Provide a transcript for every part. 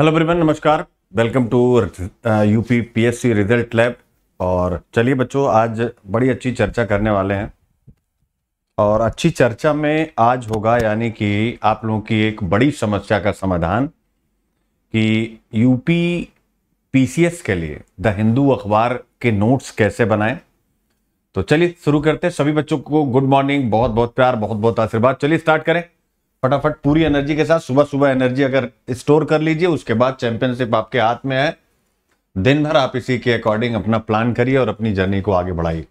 hello परिवन नमस्कार welcome to UP PSC result lab और चलिए बच्चों आज बड़ी अच्छी चर्चा करने वाले हैं और अच्छी चर्चा में आज होगा यानी कि आप लोगों की एक बड़ी समस्या का समाधान कि यूपी पीसीएस के लिए द हिंदू अखबार के नोट्स कैसे बनाएं तो चलिए शुरू करते हैं सभी बच्चों को गुड मॉर्निंग बहुत बहुत प्यार बहुत बहुत आशीर्वाद चलिए स्टार्ट करें फटाफट पूरी एनर्जी के साथ सुबह सुबह एनर्जी अगर स्टोर कर लीजिए उसके बाद चैंपियनशिप आपके हाथ में है दिन भर आप इसी के अकॉर्डिंग अपना प्लान करिए और अपनी जर्नी को आगे बढ़ाइए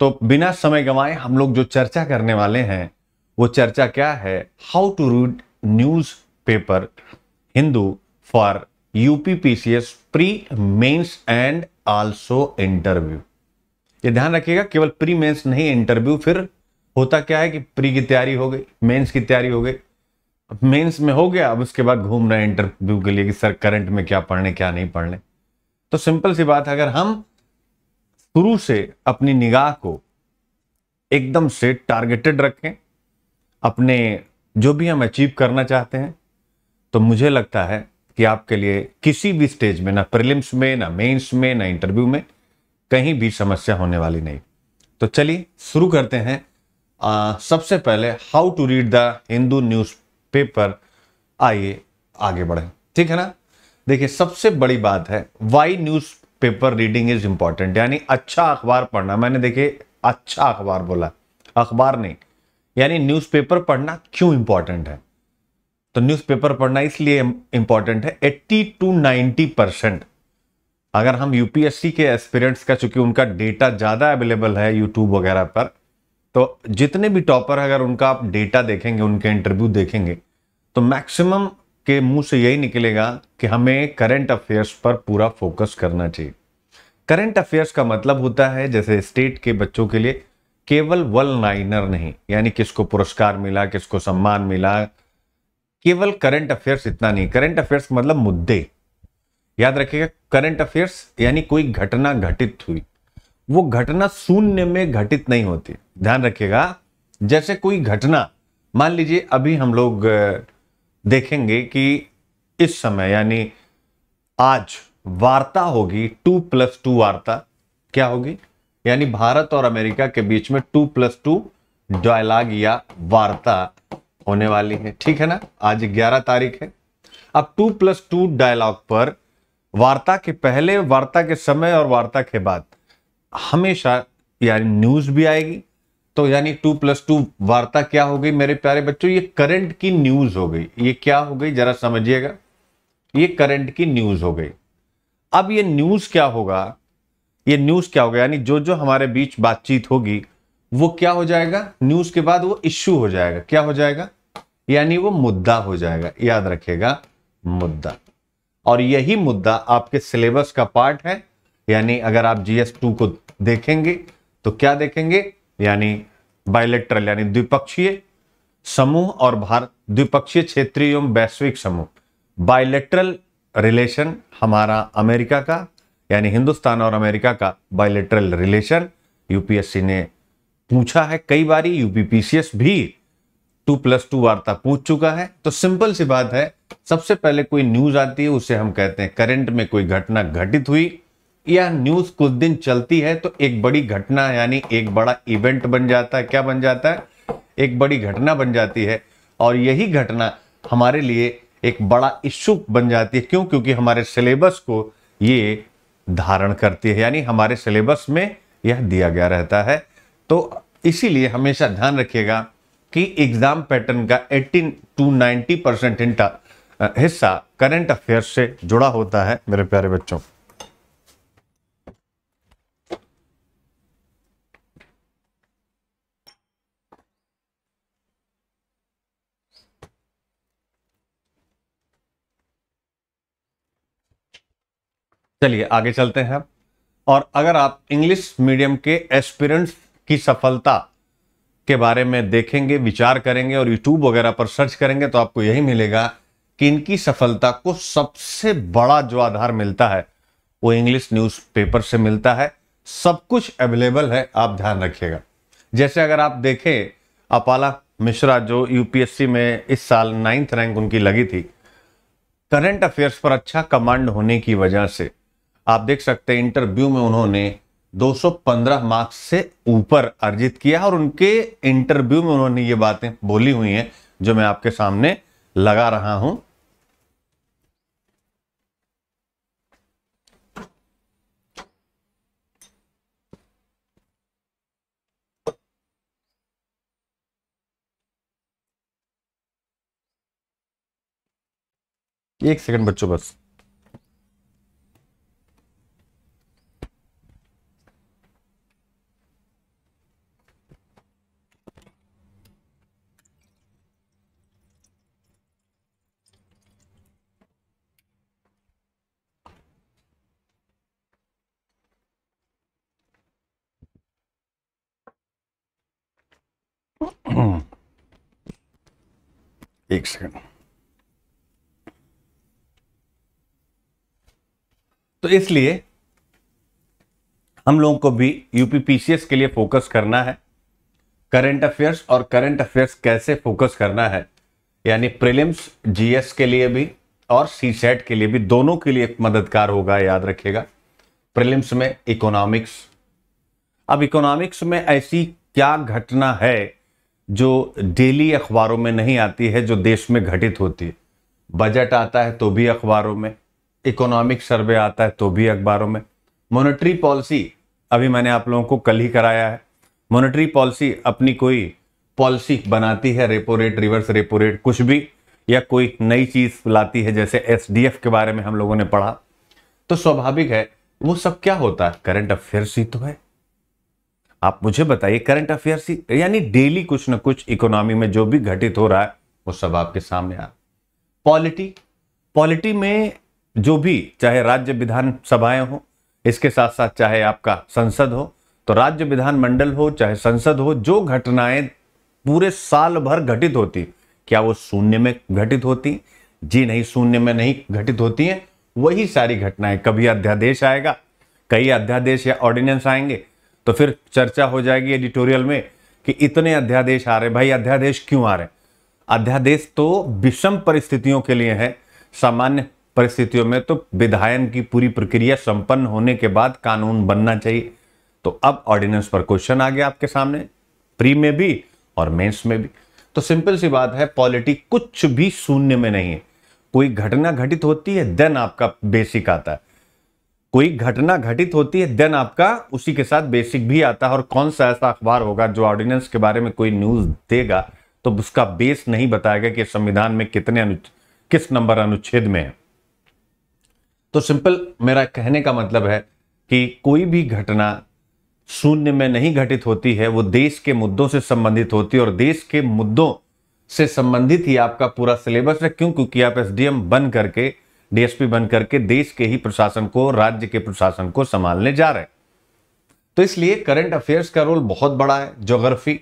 तो बिना समय गंवाए हम लोग जो चर्चा करने वाले हैं वो चर्चा क्या है how to read newspaper Hindu for UP PCS pre mains and also interview ये ध्यान रखिएगा केवल प्री मेंस नहीं इंटरव्यू फिर होता क्या है कि प्री की तैयारी हो गई मेंस की तैयारी हो गई अब मेंस में हो गया अब उसके बाद घूम रहे हैं इंटरव्यू के लिए कि सर करंट में क्या पढ़ने क्या नहीं पढ़ने तो सिंपल सी बात है अगर हम शुरू से अपनी निगाह को एकदम से टारगेटेड रखें अपने जो भी हम अचीव करना चाहते हैं तो मुझे लगता है कि आपके लिए किसी भी स्टेज में ना प्रिलिम्स में ना मेंस में ना इंटरव्यू में कहीं भी समस्या होने वाली नहीं तो चलिए शुरू करते हैं आ, सबसे पहले how to read the Hindu newspaper आइए आगे बढ़ें ठीक है ना देखिए सबसे बड़ी बात है why newspaper reading is important यानी अच्छा अखबार पढ़ना मैंने देखे अच्छा अखबार बोला अखबार नहीं यानी न्यूज़पेपर पढ़ना क्यों इंपॉर्टेंट है तो न्यूज़पेपर पढ़ना इसलिए इंपॉर्टेंट है एट्टी टू नाइनटी परसेंट अगर हम यूपीएससी के एक्सपीरियंट्स का चूंकि उनका डेटा ज़्यादा अवेलेबल है यूट्यूब वगैरह पर तो जितने भी टॉपर अगर उनका आप डेटा देखेंगे उनके इंटरव्यू देखेंगे तो मैक्सिमम के मुंह से यही निकलेगा कि हमें करंट अफेयर्स पर पूरा फोकस करना चाहिए करंट अफेयर्स का मतलब होता है जैसे स्टेट के बच्चों के लिए केवल वल नाइनर नहीं यानी किसको पुरस्कार मिला किसको सम्मान मिला केवल करंट अफेयर्स इतना नहीं करंट अफेयर्स मतलब मुद्दे याद रखिएगा करंट अफेयर्स यानी कोई घटना घटित हुई वो घटना शून्य में घटित नहीं होती ध्यान रखिएगा जैसे कोई घटना मान लीजिए अभी हम लोग देखेंगे कि इस समय यानी आज वार्ता होगी टू प्लस टू वार्ता क्या होगी यानी भारत और अमेरिका के बीच में टू प्लस टू डायलॉग या वार्ता होने वाली है ठीक है ना आज ग्यारह तारीख है अब टू प्लस टू डायलॉग पर वार्ता के पहले वार्ता के समय और वार्ता के बाद हमेशा यानी न्यूज भी आएगी तो यानी टू प्लस टू वार्ता क्या हो गई मेरे प्यारे बच्चों ये करंट की न्यूज हो गई ये क्या हो गई जरा समझिएगा ये करंट की न्यूज हो गई अब ये न्यूज क्या होगा ये न्यूज क्या होगा यानी जो जो हमारे बीच बातचीत होगी वो क्या हो जाएगा न्यूज के बाद वो इश्यू हो जाएगा क्या हो जाएगा यानी वो मुद्दा हो जाएगा याद रखेगा मुद्दा और यही मुद्दा आपके सिलेबस का पार्ट है यानी अगर आप जीएस टू को देखेंगे तो क्या देखेंगे यानी बायोलेक्ट्रल यानी द्विपक्षीय समूह और भारत द्विपक्षीय क्षेत्रीय एवं वैश्विक समूह बायोलेक्ट्रल रिलेशन हमारा अमेरिका का यानी हिंदुस्तान और अमेरिका का बायोलेट्रल रिलेशन यूपीएससी ने पूछा है कई बार यूपीपीसीएस भी टू प्लस टू वार्ता पूछ चुका है तो सिंपल सी बात है सबसे पहले कोई न्यूज आती है उसे हम कहते हैं करंट में कोई घटना घटित हुई यह न्यूज कुछ दिन चलती है तो एक बड़ी घटना यानी एक बड़ा इवेंट बन जाता है क्या बन जाता है एक बड़ी घटना बन जाती है और यही घटना हमारे लिए एक बड़ा इश्यू बन जाती है क्यों क्योंकि हमारे सिलेबस को ये धारण करती है यानी हमारे सिलेबस में यह दिया गया रहता है तो इसीलिए हमेशा ध्यान रखिएगा कि एग्जाम पैटर्न का 18 टू 90 परसेंट हिस्सा करंट अफेयर्स से जुड़ा होता है मेरे प्यारे बच्चों चलिए आगे चलते हैं और अगर आप इंग्लिश मीडियम के एस्पिरेंट्स की सफलता के बारे में देखेंगे विचार करेंगे और यूट्यूब वगैरह पर सर्च करेंगे तो आपको यही मिलेगा कि इनकी सफलता को सबसे बड़ा जो आधार मिलता है वो इंग्लिश न्यूज़पेपर से मिलता है सब कुछ अवेलेबल है आप ध्यान रखिएगा जैसे अगर आप देखें अपाला मिश्रा जो यूपीएससी में इस साल नाइन्थ रैंक उनकी लगी थी करंट अफेयर्स पर अच्छा कमांड होने की वजह से आप देख सकते हैं इंटरव्यू में उन्होंने 215 मार्क्स से ऊपर अर्जित किया और उनके इंटरव्यू में उन्होंने ये बातें बोली हुई हैं जो मैं आपके सामने लगा रहा हूं एक सेकंड बच्चों बस एक सेकंड तो इसलिए हम लोगों को भी यूपीपीसीएस के लिए फोकस करना है करंट अफेयर्स और करंट अफेयर्स कैसे फोकस करना है यानी प्रीलिम्स जीएस के लिए भी और सी सेट के लिए भी दोनों के लिए मददगार होगा याद रखिएगा प्रीलिम्स में इकोनॉमिक्स अब इकोनॉमिक्स में ऐसी क्या घटना है जो डेली अखबारों में नहीं आती है जो देश में घटित होती है बजट आता है तो भी अखबारों में इकोनॉमिक सर्वे आता है तो भी अखबारों में मॉनेटरी पॉलिसी अभी मैंने आप लोगों को कल ही कराया है मॉनेटरी पॉलिसी अपनी कोई पॉलिसी बनाती है repo rate reverse repo rate कुछ भी या कोई नई चीज़ लाती है जैसे एसडीएफ के बारे में हम लोगों ने पढ़ा तो स्वाभाविक है वो सब क्या होता है करंट अफेयर्स ही तो है आप मुझे बताइए करंट अफेयर्स यानी डेली कुछ ना कुछ इकोनॉमी में जो भी घटित हो रहा है वो सब आपके सामने आ पॉलिटी पॉलिटी में जो भी चाहे राज्य विधान सभाएं हो इसके साथ साथ चाहे आपका संसद हो तो राज्य विधानमंडल हो चाहे संसद हो जो घटनाएं पूरे साल भर घटित होती क्या वो शून्य में घटित होती जी नहीं शून्य में नहीं घटित होती हैं वही सारी घटनाएं कभी अध्यादेश आएगा कई अध्यादेश या ऑर्डिनेंस आएंगे तो फिर चर्चा हो जाएगी एडिटोरियल में कि इतने अध्यादेश आ रहे भाई अध्यादेश क्यों आ रहे अध्यादेश तो विषम परिस्थितियों के लिए है सामान्य परिस्थितियों में तो विधायन की पूरी प्रक्रिया संपन्न होने के बाद कानून बनना चाहिए तो अब ऑर्डिनेंस पर क्वेश्चन आ गया आपके सामने प्री में भी और मेंस में भी तो सिंपल सी बात है पॉलिटी कुछ भी शून्य में नहीं है कोई घटना घटित होती है देन आपका बेसिक आता है कोई घटना घटित होती है देन आपका उसी के साथ बेसिक भी आता है और कौन सा ऐसा अखबार होगा जो ऑर्डिनेंस के बारे में कोई न्यूज देगा तो उसका बेस नहीं बताएगा कि संविधान में कितने किस नंबर अनुच्छेद में है तो सिंपल मेरा कहने का मतलब है कि कोई भी घटना शून्य में नहीं घटित होती है वो देश के मुद्दों से संबंधित होती है और देश के मुद्दों से संबंधित ही आपका पूरा सिलेबस है क्यों क्योंकि आप एसडीएम बन करके डीएसपी बन करके देश के ही प्रशासन को राज्य के प्रशासन को संभालने जा रहे हैं तो इसलिए करंट अफेयर्स का रोल बहुत बड़ा है जोग्राफी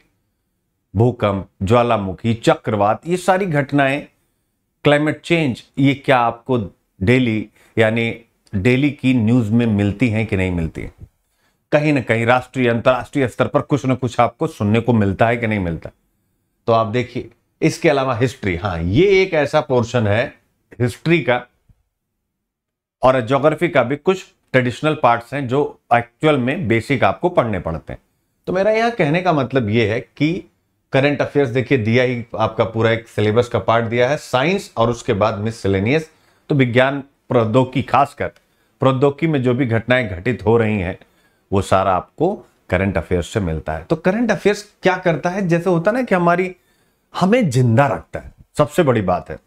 भूकंप ज्वालामुखी चक्रवात ये सारी घटनाएं क्लाइमेट चेंज ये क्या आपको डेली यानी डेली की न्यूज में मिलती हैं कि नहीं मिलती है कहीं ना कहीं राष्ट्रीय अंतर्राष्ट्रीय स्तर पर कुछ ना कुछ आपको सुनने को मिलता है कि नहीं मिलता तो आप देखिए इसके अलावा हिस्ट्री हाँ ये एक ऐसा पोर्शन है हिस्ट्री का और जोग्राफी का भी कुछ ट्रेडिशनल पार्ट्स हैं जो एक्चुअल में बेसिक आपको पढ़ने पड़ते हैं तो मेरा यहाँ कहने का मतलब ये है कि करंट अफेयर्स देखिए दिया ही आपका पूरा एक सिलेबस का पार्ट दिया है साइंस और उसके बाद मिसलेनियस तो विज्ञान प्रौद्योगिकी खासकर प्रौद्योगिकी में जो भी घटनाएं घटित हो रही हैं वो सारा आपको करंट अफेयर्स से मिलता है तो करंट अफेयर्स क्या करता है जैसे होता ना कि हमारी हमें जिंदा रखता है सबसे बड़ी बात है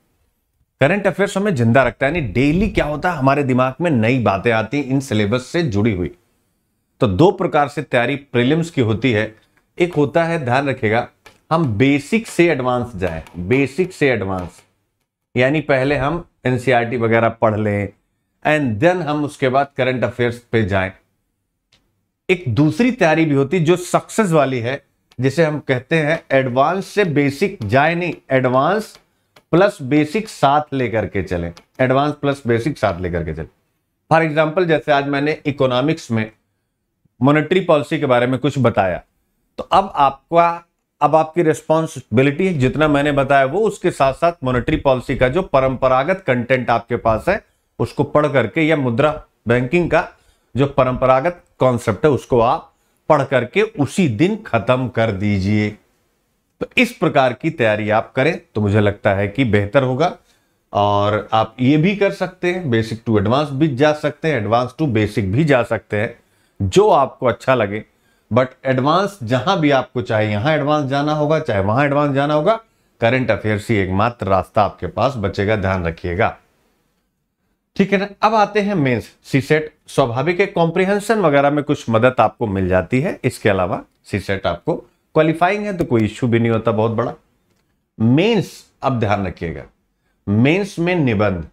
करंट अफेयर्स हमें जिंदा रखता है यानी डेली क्या होता है हमारे दिमाग में नई बातें आती इन सिलेबस से जुड़ी हुई तो दो प्रकार से तैयारी प्रीलिम्स की होती है एक होता है ध्यान रखेगा हम बेसिक से एडवांस जाए बेसिक से एडवांस यानी पहले हम एनसीईआरटी e वगैरह पढ़ लें एंड देन हम उसके बाद करंट अफेयर्स पे जाएं एक दूसरी तैयारी भी होती जो सक्सेस वाली है जिसे हम कहते हैं एडवांस से बेसिक जाए नहीं एडवांस प्लस बेसिक साथ लेकर के चलें एडवांस प्लस बेसिक साथ लेकर के चलें फॉर एग्जाम्पल जैसे आज मैंने इकोनॉमिक्स में मॉनेटरी पॉलिसी के बारे में कुछ बताया तो अब आपका अब आपकी रिस्पॉन्सिबिलिटी जितना मैंने बताया वो उसके साथ साथ मॉनेटरी पॉलिसी का जो परंपरागत कंटेंट आपके पास है उसको पढ़ करके या मुद्रा बैंकिंग का जो परंपरागत कॉन्सेप्ट है उसको आप पढ़ करके उसी दिन खत्म कर दीजिए तो इस प्रकार की तैयारी आप करें तो मुझे लगता है कि बेहतर होगा और आप ये भी कर सकते हैं बेसिक टू एडवांस भी जा सकते हैं एडवांस टू बेसिक भी जा सकते हैं जो आपको अच्छा लगे बट एडवांस जहां भी आपको चाहे यहां एडवांस जाना होगा चाहे वहां एडवांस जाना होगा करंट अफेयर्स ही एकमात्र रास्ता आपके पास बचेगा ध्यान रखिएगा ठीक है ना अब आते हैं मेंस सीसेट स्वाभाविक है कॉम्प्रिहेंशन वगैरह में कुछ मदद आपको मिल जाती है इसके अलावा सीसेट आपको क्वालिफाइंग है तो कोई इश्यू भी नहीं होता बहुत बड़ा मेंस अब ध्यान रखिएगा मेंस में निबंध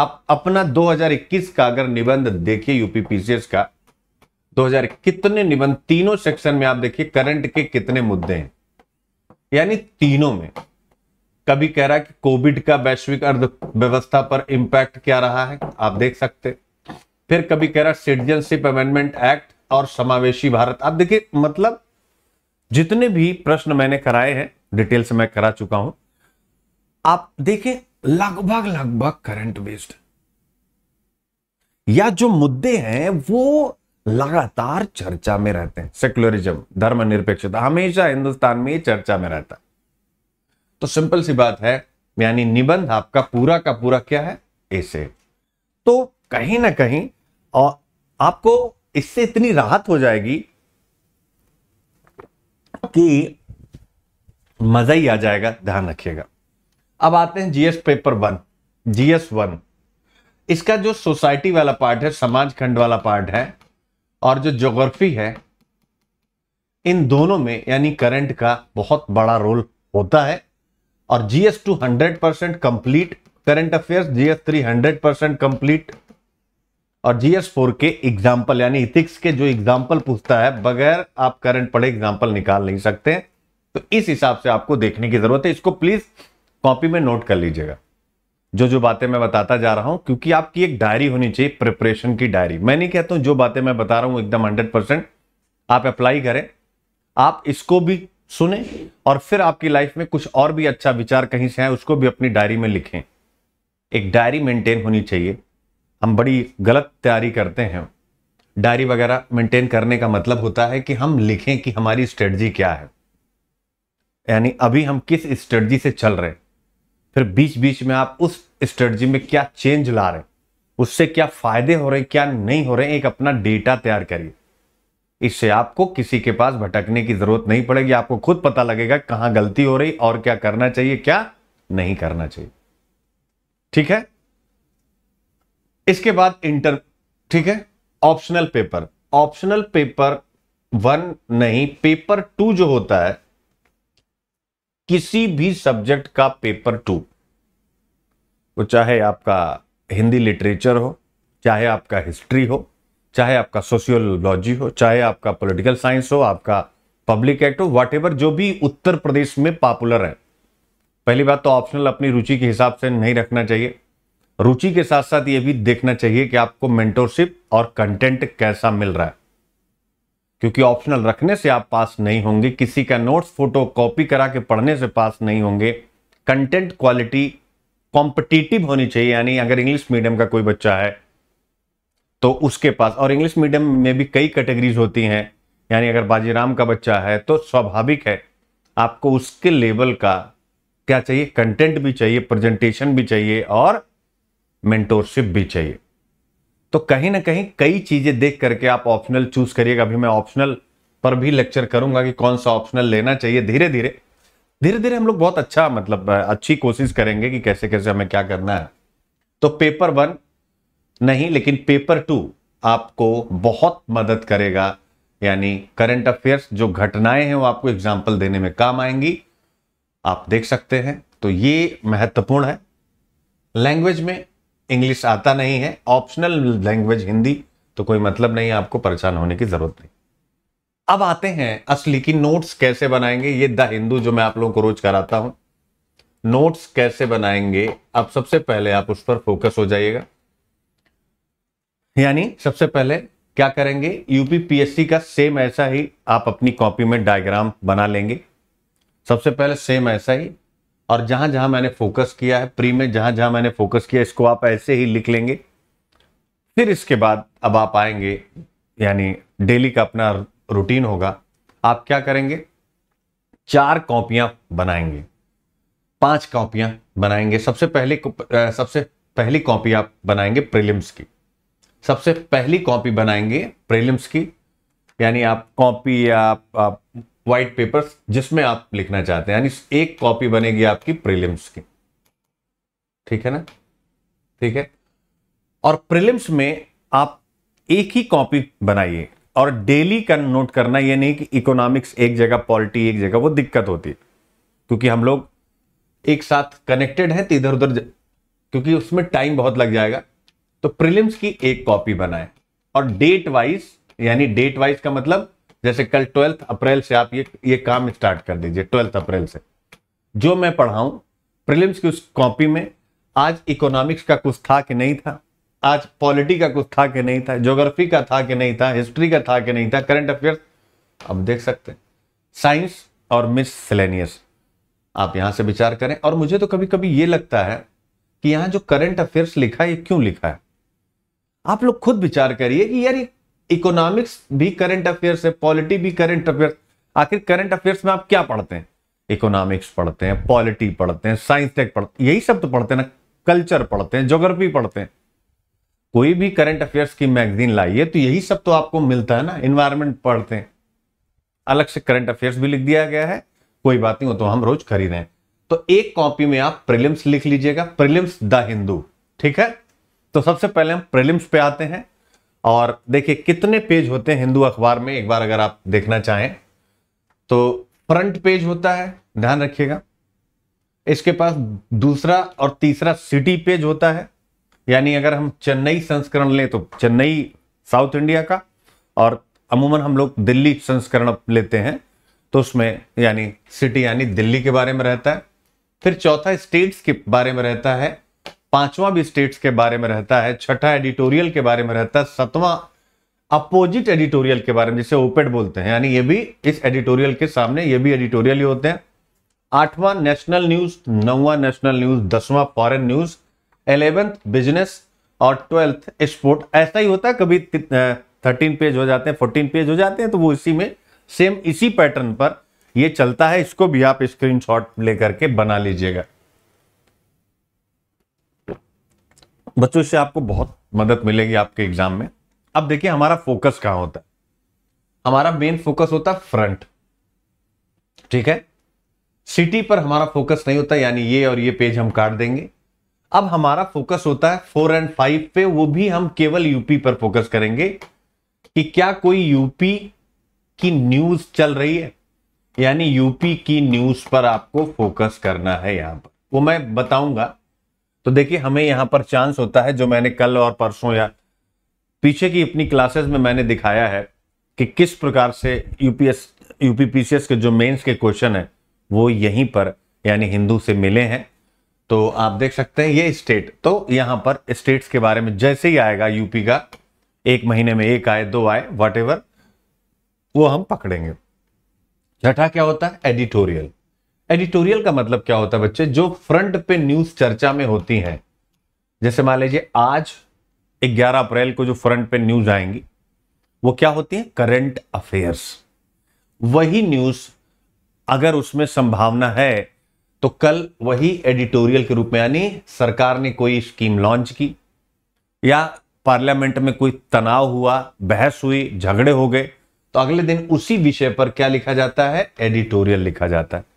आप अपना 2021 का अगर निबंध देखिए पीसीएस का 2000 कितने निबंध तीनों सेक्शन में आप देखिए करंट के कितने मुद्दे हैं यानी तीनों में कभी कह रहा है कि कोविड का वैश्विक अर्थव्यवस्था पर इंपैक्ट क्या रहा है आप देख सकते फिर कभी कह रहा सिटीजनशिप अमेंडमेंट एक्ट और समावेशी भारत आप देखिए मतलब जितने भी प्रश्न मैंने कराए हैं डिटेल से मैं करा चुका हूं आप देखें लगभग लगभग करंट बेस्ड या जो मुद्दे हैं वो लगातार चर्चा में रहते हैं सेक्युलरिज्म धर्मनिरपेक्षता हमेशा हिंदुस्तान में चर्चा में रहता है तो सिंपल सी बात है यानी निबंध आपका पूरा का पूरा क्या है ऐसे तो कहीं ना कहीं और आपको इससे इतनी राहत हो जाएगी कि मजा ही आ जाएगा ध्यान रखिएगा अब आते हैं GS paper one GS one इसका जो सोसाइटी वाला पार्ट है समाज खंड वाला पार्ट है और जो जोग्राफी है इन दोनों में यानी करंट का बहुत बड़ा रोल होता है और GS two hundred percent complete current affairs GS three hundred percent complete और जीएस फोर के एग्जाम्पल यानी इथिक्स के जो एग्जाम्पल पूछता है बगैर आप करंट पढ़े एग्जाम्पल निकाल नहीं सकते तो इस हिसाब से आपको देखने की जरूरत है इसको प्लीज कॉपी में नोट कर लीजिएगा जो जो बातें मैं बताता जा रहा हूं क्योंकि आपकी एक डायरी होनी चाहिए प्रिपरेशन की डायरी मैं नहीं कहता हूं जो बातें मैं बता रहा हूं एकदम हंड्रेड परसेंट आप अप्लाई करें आप इसको भी सुने और फिर आपकी लाइफ में कुछ और भी अच्छा विचार कहीं से है उसको भी अपनी डायरी में लिखें एक डायरी मेंटेन होनी चाहिए हम बड़ी गलत तैयारी करते हैं डायरी वगैरह मेंटेन करने का मतलब होता है कि हम लिखें कि हमारी स्ट्रेटजी क्या है यानी अभी हम किस स्ट्रेटजी से चल रहे फिर बीच बीच में आप उस स्ट्रेटजी में क्या चेंज ला रहे उससे क्या फायदे हो रहे हैं क्या नहीं हो रहे हैं एक अपना डेटा तैयार करिए इससे आपको किसी के पास भटकने की जरूरत नहीं पड़ेगी आपको खुद पता लगेगा कहां गलती हो रही और क्या करना चाहिए क्या नहीं करना चाहिए ठीक है इसके बाद इंटर ठीक है optional paper optional paper one नहीं पेपर टू जो होता है किसी भी सब्जेक्ट का पेपर टू वो चाहे आपका हिंदी लिटरेचर हो चाहे आपका हिस्ट्री हो चाहे आपका सोशियोलॉजी हो चाहे आपका पॉलिटिकल साइंस हो आपका पब्लिक एक्ट हो वट जो भी उत्तर प्रदेश में पॉपुलर है पहली बात तो ऑप्शनल अपनी रुचि के हिसाब से नहीं रखना चाहिए रुचि के साथ साथ ये भी देखना चाहिए कि आपको मेंटोरशिप और कंटेंट कैसा मिल रहा है क्योंकि ऑप्शनल रखने से आप पास नहीं होंगे किसी का नोट्स फोटो कॉपी करा के पढ़ने से पास नहीं होंगे कंटेंट क्वालिटी कॉम्पिटिटिव होनी चाहिए यानी अगर इंग्लिश मीडियम का कोई बच्चा है तो उसके पास और इंग्लिश मीडियम में भी कई कैटेगरीज होती हैं यानी अगर बाजीराम का बच्चा है तो स्वाभाविक है आपको उसके लेवल का क्या चाहिए कंटेंट भी चाहिए प्रेजेंटेशन भी चाहिए और मेंटोरशिप भी चाहिए तो कहीं ना कहीं कई चीजें देख करके आप ऑप्शनल चूज करिएगा अभी मैं ऑप्शनल पर भी लेक्चर करूंगा कि कौन सा ऑप्शनल लेना चाहिए धीरे धीरे धीरे धीरे हम लोग बहुत अच्छा मतलब अच्छी कोशिश करेंगे कि कैसे कैसे हमें क्या करना है तो पेपर वन नहीं लेकिन पेपर टू आपको बहुत मदद करेगा यानी करंट अफेयर्स जो घटनाएं हैं वो आपको एग्जाम्पल देने में काम आएंगी आप देख सकते हैं तो ये महत्वपूर्ण है लैंग्वेज में इंग्लिश आता नहीं है ऑप्शनल लैंग्वेज हिंदी तो कोई मतलब नहीं आपको परेशान होने की जरूरत नहीं अब आते हैं असली की नोट्स कैसे बनाएंगे ये द हिंदू जो मैं आप लोगों को रोज कराता हूं नोट्स कैसे बनाएंगे अब सबसे पहले आप उस पर फोकस हो जाइएगा यानी सबसे पहले क्या करेंगे यूपीपीएससी का सेम ऐसा ही आप अपनी कॉपी में डायग्राम बना लेंगे सबसे पहले सेम ऐसा ही और जहां जहां मैंने फोकस किया है प्री में जहां जहां मैंने फोकस किया इसको आप ऐसे ही लिख लेंगे फिर इसके बाद अब आप आएंगे यानी डेली का अपना रूटीन होगा आप क्या करेंगे चार कॉपियां बनाएंगे पांच कॉपियां बनाएंगे सबसे पहले सबसे पहली कॉपी आप बनाएंगे प्रीलिम्स की सबसे पहली कॉपी बनाएंगे प्रीलिम्स की यानी आप कॉपी या आप, आप वाइट पेपर जिसमें आप लिखना चाहते हैं यानी एक कॉपी बनेगी आपकी प्रीलिम्स की ठीक है ना ठीक है और प्रीलिम्स में आप एक ही कॉपी बनाइए और डेली का नोट करना ये नहीं कि इकोनॉमिक्स एक जगह पॉलिटी एक जगह वो दिक्कत होती है क्योंकि हम लोग एक साथ कनेक्टेड है तो इधर उधर क्योंकि उसमें टाइम बहुत लग जाएगा तो प्रीलिम्स की एक कॉपी बनाए और डेट वाइज यानी डेट वाइज का मतलब जैसे कल ट्वेल्थ अप्रैल से आप ये ये काम स्टार्ट कर दीजिए ट्वेल्थ अप्रैल से जो मैं पढ़ाऊं प्रिलिम्स की उस कॉपी में आज इकोनॉमिक्स का कुछ था कि नहीं था आज पॉलिटी का कुछ था कि नहीं था ज्योग्राफी का था कि नहीं था हिस्ट्री का था कि नहीं था करंट अफेयर्स अब देख सकते हैं साइंस और मिस सेलेनियस आप यहां से विचार करें और मुझे तो कभी कभी ये लगता है कि यहां जो करंट अफेयर्स लिखा है ये क्यों लिखा है आप लोग खुद विचार करिए कि यार ये इकोनॉमिक्स भी करंट अफेयर्स है पॉलिटी भी करंट अफेयर्स आखिर करंट अफेयर्स में आप क्या पढ़ते हैं इकोनॉमिक्स पढ़ते हैं पॉलिटी पढ़ते हैं साइंस टेक पढ़ते हैं यही सब तो पढ़ते हैं ना कल्चर पढ़ते हैं जोग्राफी पढ़ते हैं कोई भी करंट अफेयर्स की मैगजीन लाइए तो यही सब तो आपको मिलता है ना इन्वायरमेंट पढ़ते हैं अलग से करंट अफेयर्स भी लिख दिया गया है कोई बात नहीं हो तो हम रोज खरीदें तो एक कॉपी में आप प्रिलिम्स लिख लीजिएगा प्रिलिम्स द हिंदू ठीक है तो सबसे पहले हम प्रिलिम्स पे आते हैं और देखिए कितने पेज होते हैं हिंदू अखबार में एक बार अगर आप देखना चाहें तो फ्रंट पेज होता है ध्यान रखिएगा इसके पास दूसरा और तीसरा सिटी पेज होता है यानी अगर हम चेन्नई संस्करण लें तो चेन्नई साउथ इंडिया का और अमूमन हम लोग दिल्ली संस्करण लेते हैं तो उसमें यानी सिटी यानी दिल्ली के बारे में रहता है फिर चौथा स्टेट्स के बारे में रहता है पांचवां भी स्टेट्स के बारे में रहता है छठा एडिटोरियल के बारे में रहता है सतवां अपोजिट एडिटोरियल के बारे में जिसे ओपेड बोलते हैं यानी ये भी इस एडिटोरियल के सामने ये भी एडिटोरियल ही होते हैं आठवां नेशनल न्यूज नौवां नेशनल न्यूज दसवां फॉरेन न्यूज एलेवेंथ बिजनेस और ट्वेल्थ स्पोर्ट ऐसा ही होता है कभी थर्टीन पेज हो जाते हैं फोर्टीन पेज हो जाते हैं तो वो इसी में सेम इसी पैटर्न पर ये चलता है इसको भी आप स्क्रीनशॉट लेकर के बना लीजिएगा बच्चों से आपको बहुत मदद मिलेगी आपके एग्जाम में अब देखिए हमारा फोकस कहाँ होता है हमारा मेन फोकस होता है फ्रंट ठीक है सिटी पर हमारा फोकस नहीं होता यानी ये और ये पेज हम काट देंगे अब हमारा फोकस होता है फोर एंड फाइव पे वो भी हम केवल यूपी पर फोकस करेंगे कि क्या कोई यूपी की न्यूज चल रही है यानी यूपी की न्यूज पर आपको फोकस करना है यहां पर वो मैं बताऊंगा तो देखिए हमें यहाँ पर चांस होता है जो मैंने कल और परसों या पीछे की अपनी क्लासेस में मैंने दिखाया है कि किस प्रकार से यूपीएस यूपीपीसीएस के जो मेंस के क्वेश्चन है वो यहीं पर यानी हिंदू से मिले हैं तो आप देख सकते हैं ये स्टेट तो यहाँ पर स्टेट्स के बारे में जैसे ही आएगा यूपी का एक महीने में एक आए दो आए वट वो हम पकड़ेंगे छठा क्या होता है एडिटोरियल एडिटोरियल का मतलब क्या होता है बच्चे जो फ्रंट पे न्यूज चर्चा में होती हैं जैसे मान लीजिए आज 11 अप्रैल को जो फ्रंट पे न्यूज आएंगी वो क्या होती है करंट अफेयर्स वही न्यूज अगर उसमें संभावना है तो कल वही एडिटोरियल के रूप में यानी सरकार ने कोई स्कीम लॉन्च की या पार्लियामेंट में कोई तनाव हुआ बहस हुई झगड़े हो गए तो अगले दिन उसी विषय पर क्या लिखा जाता है एडिटोरियल लिखा जाता है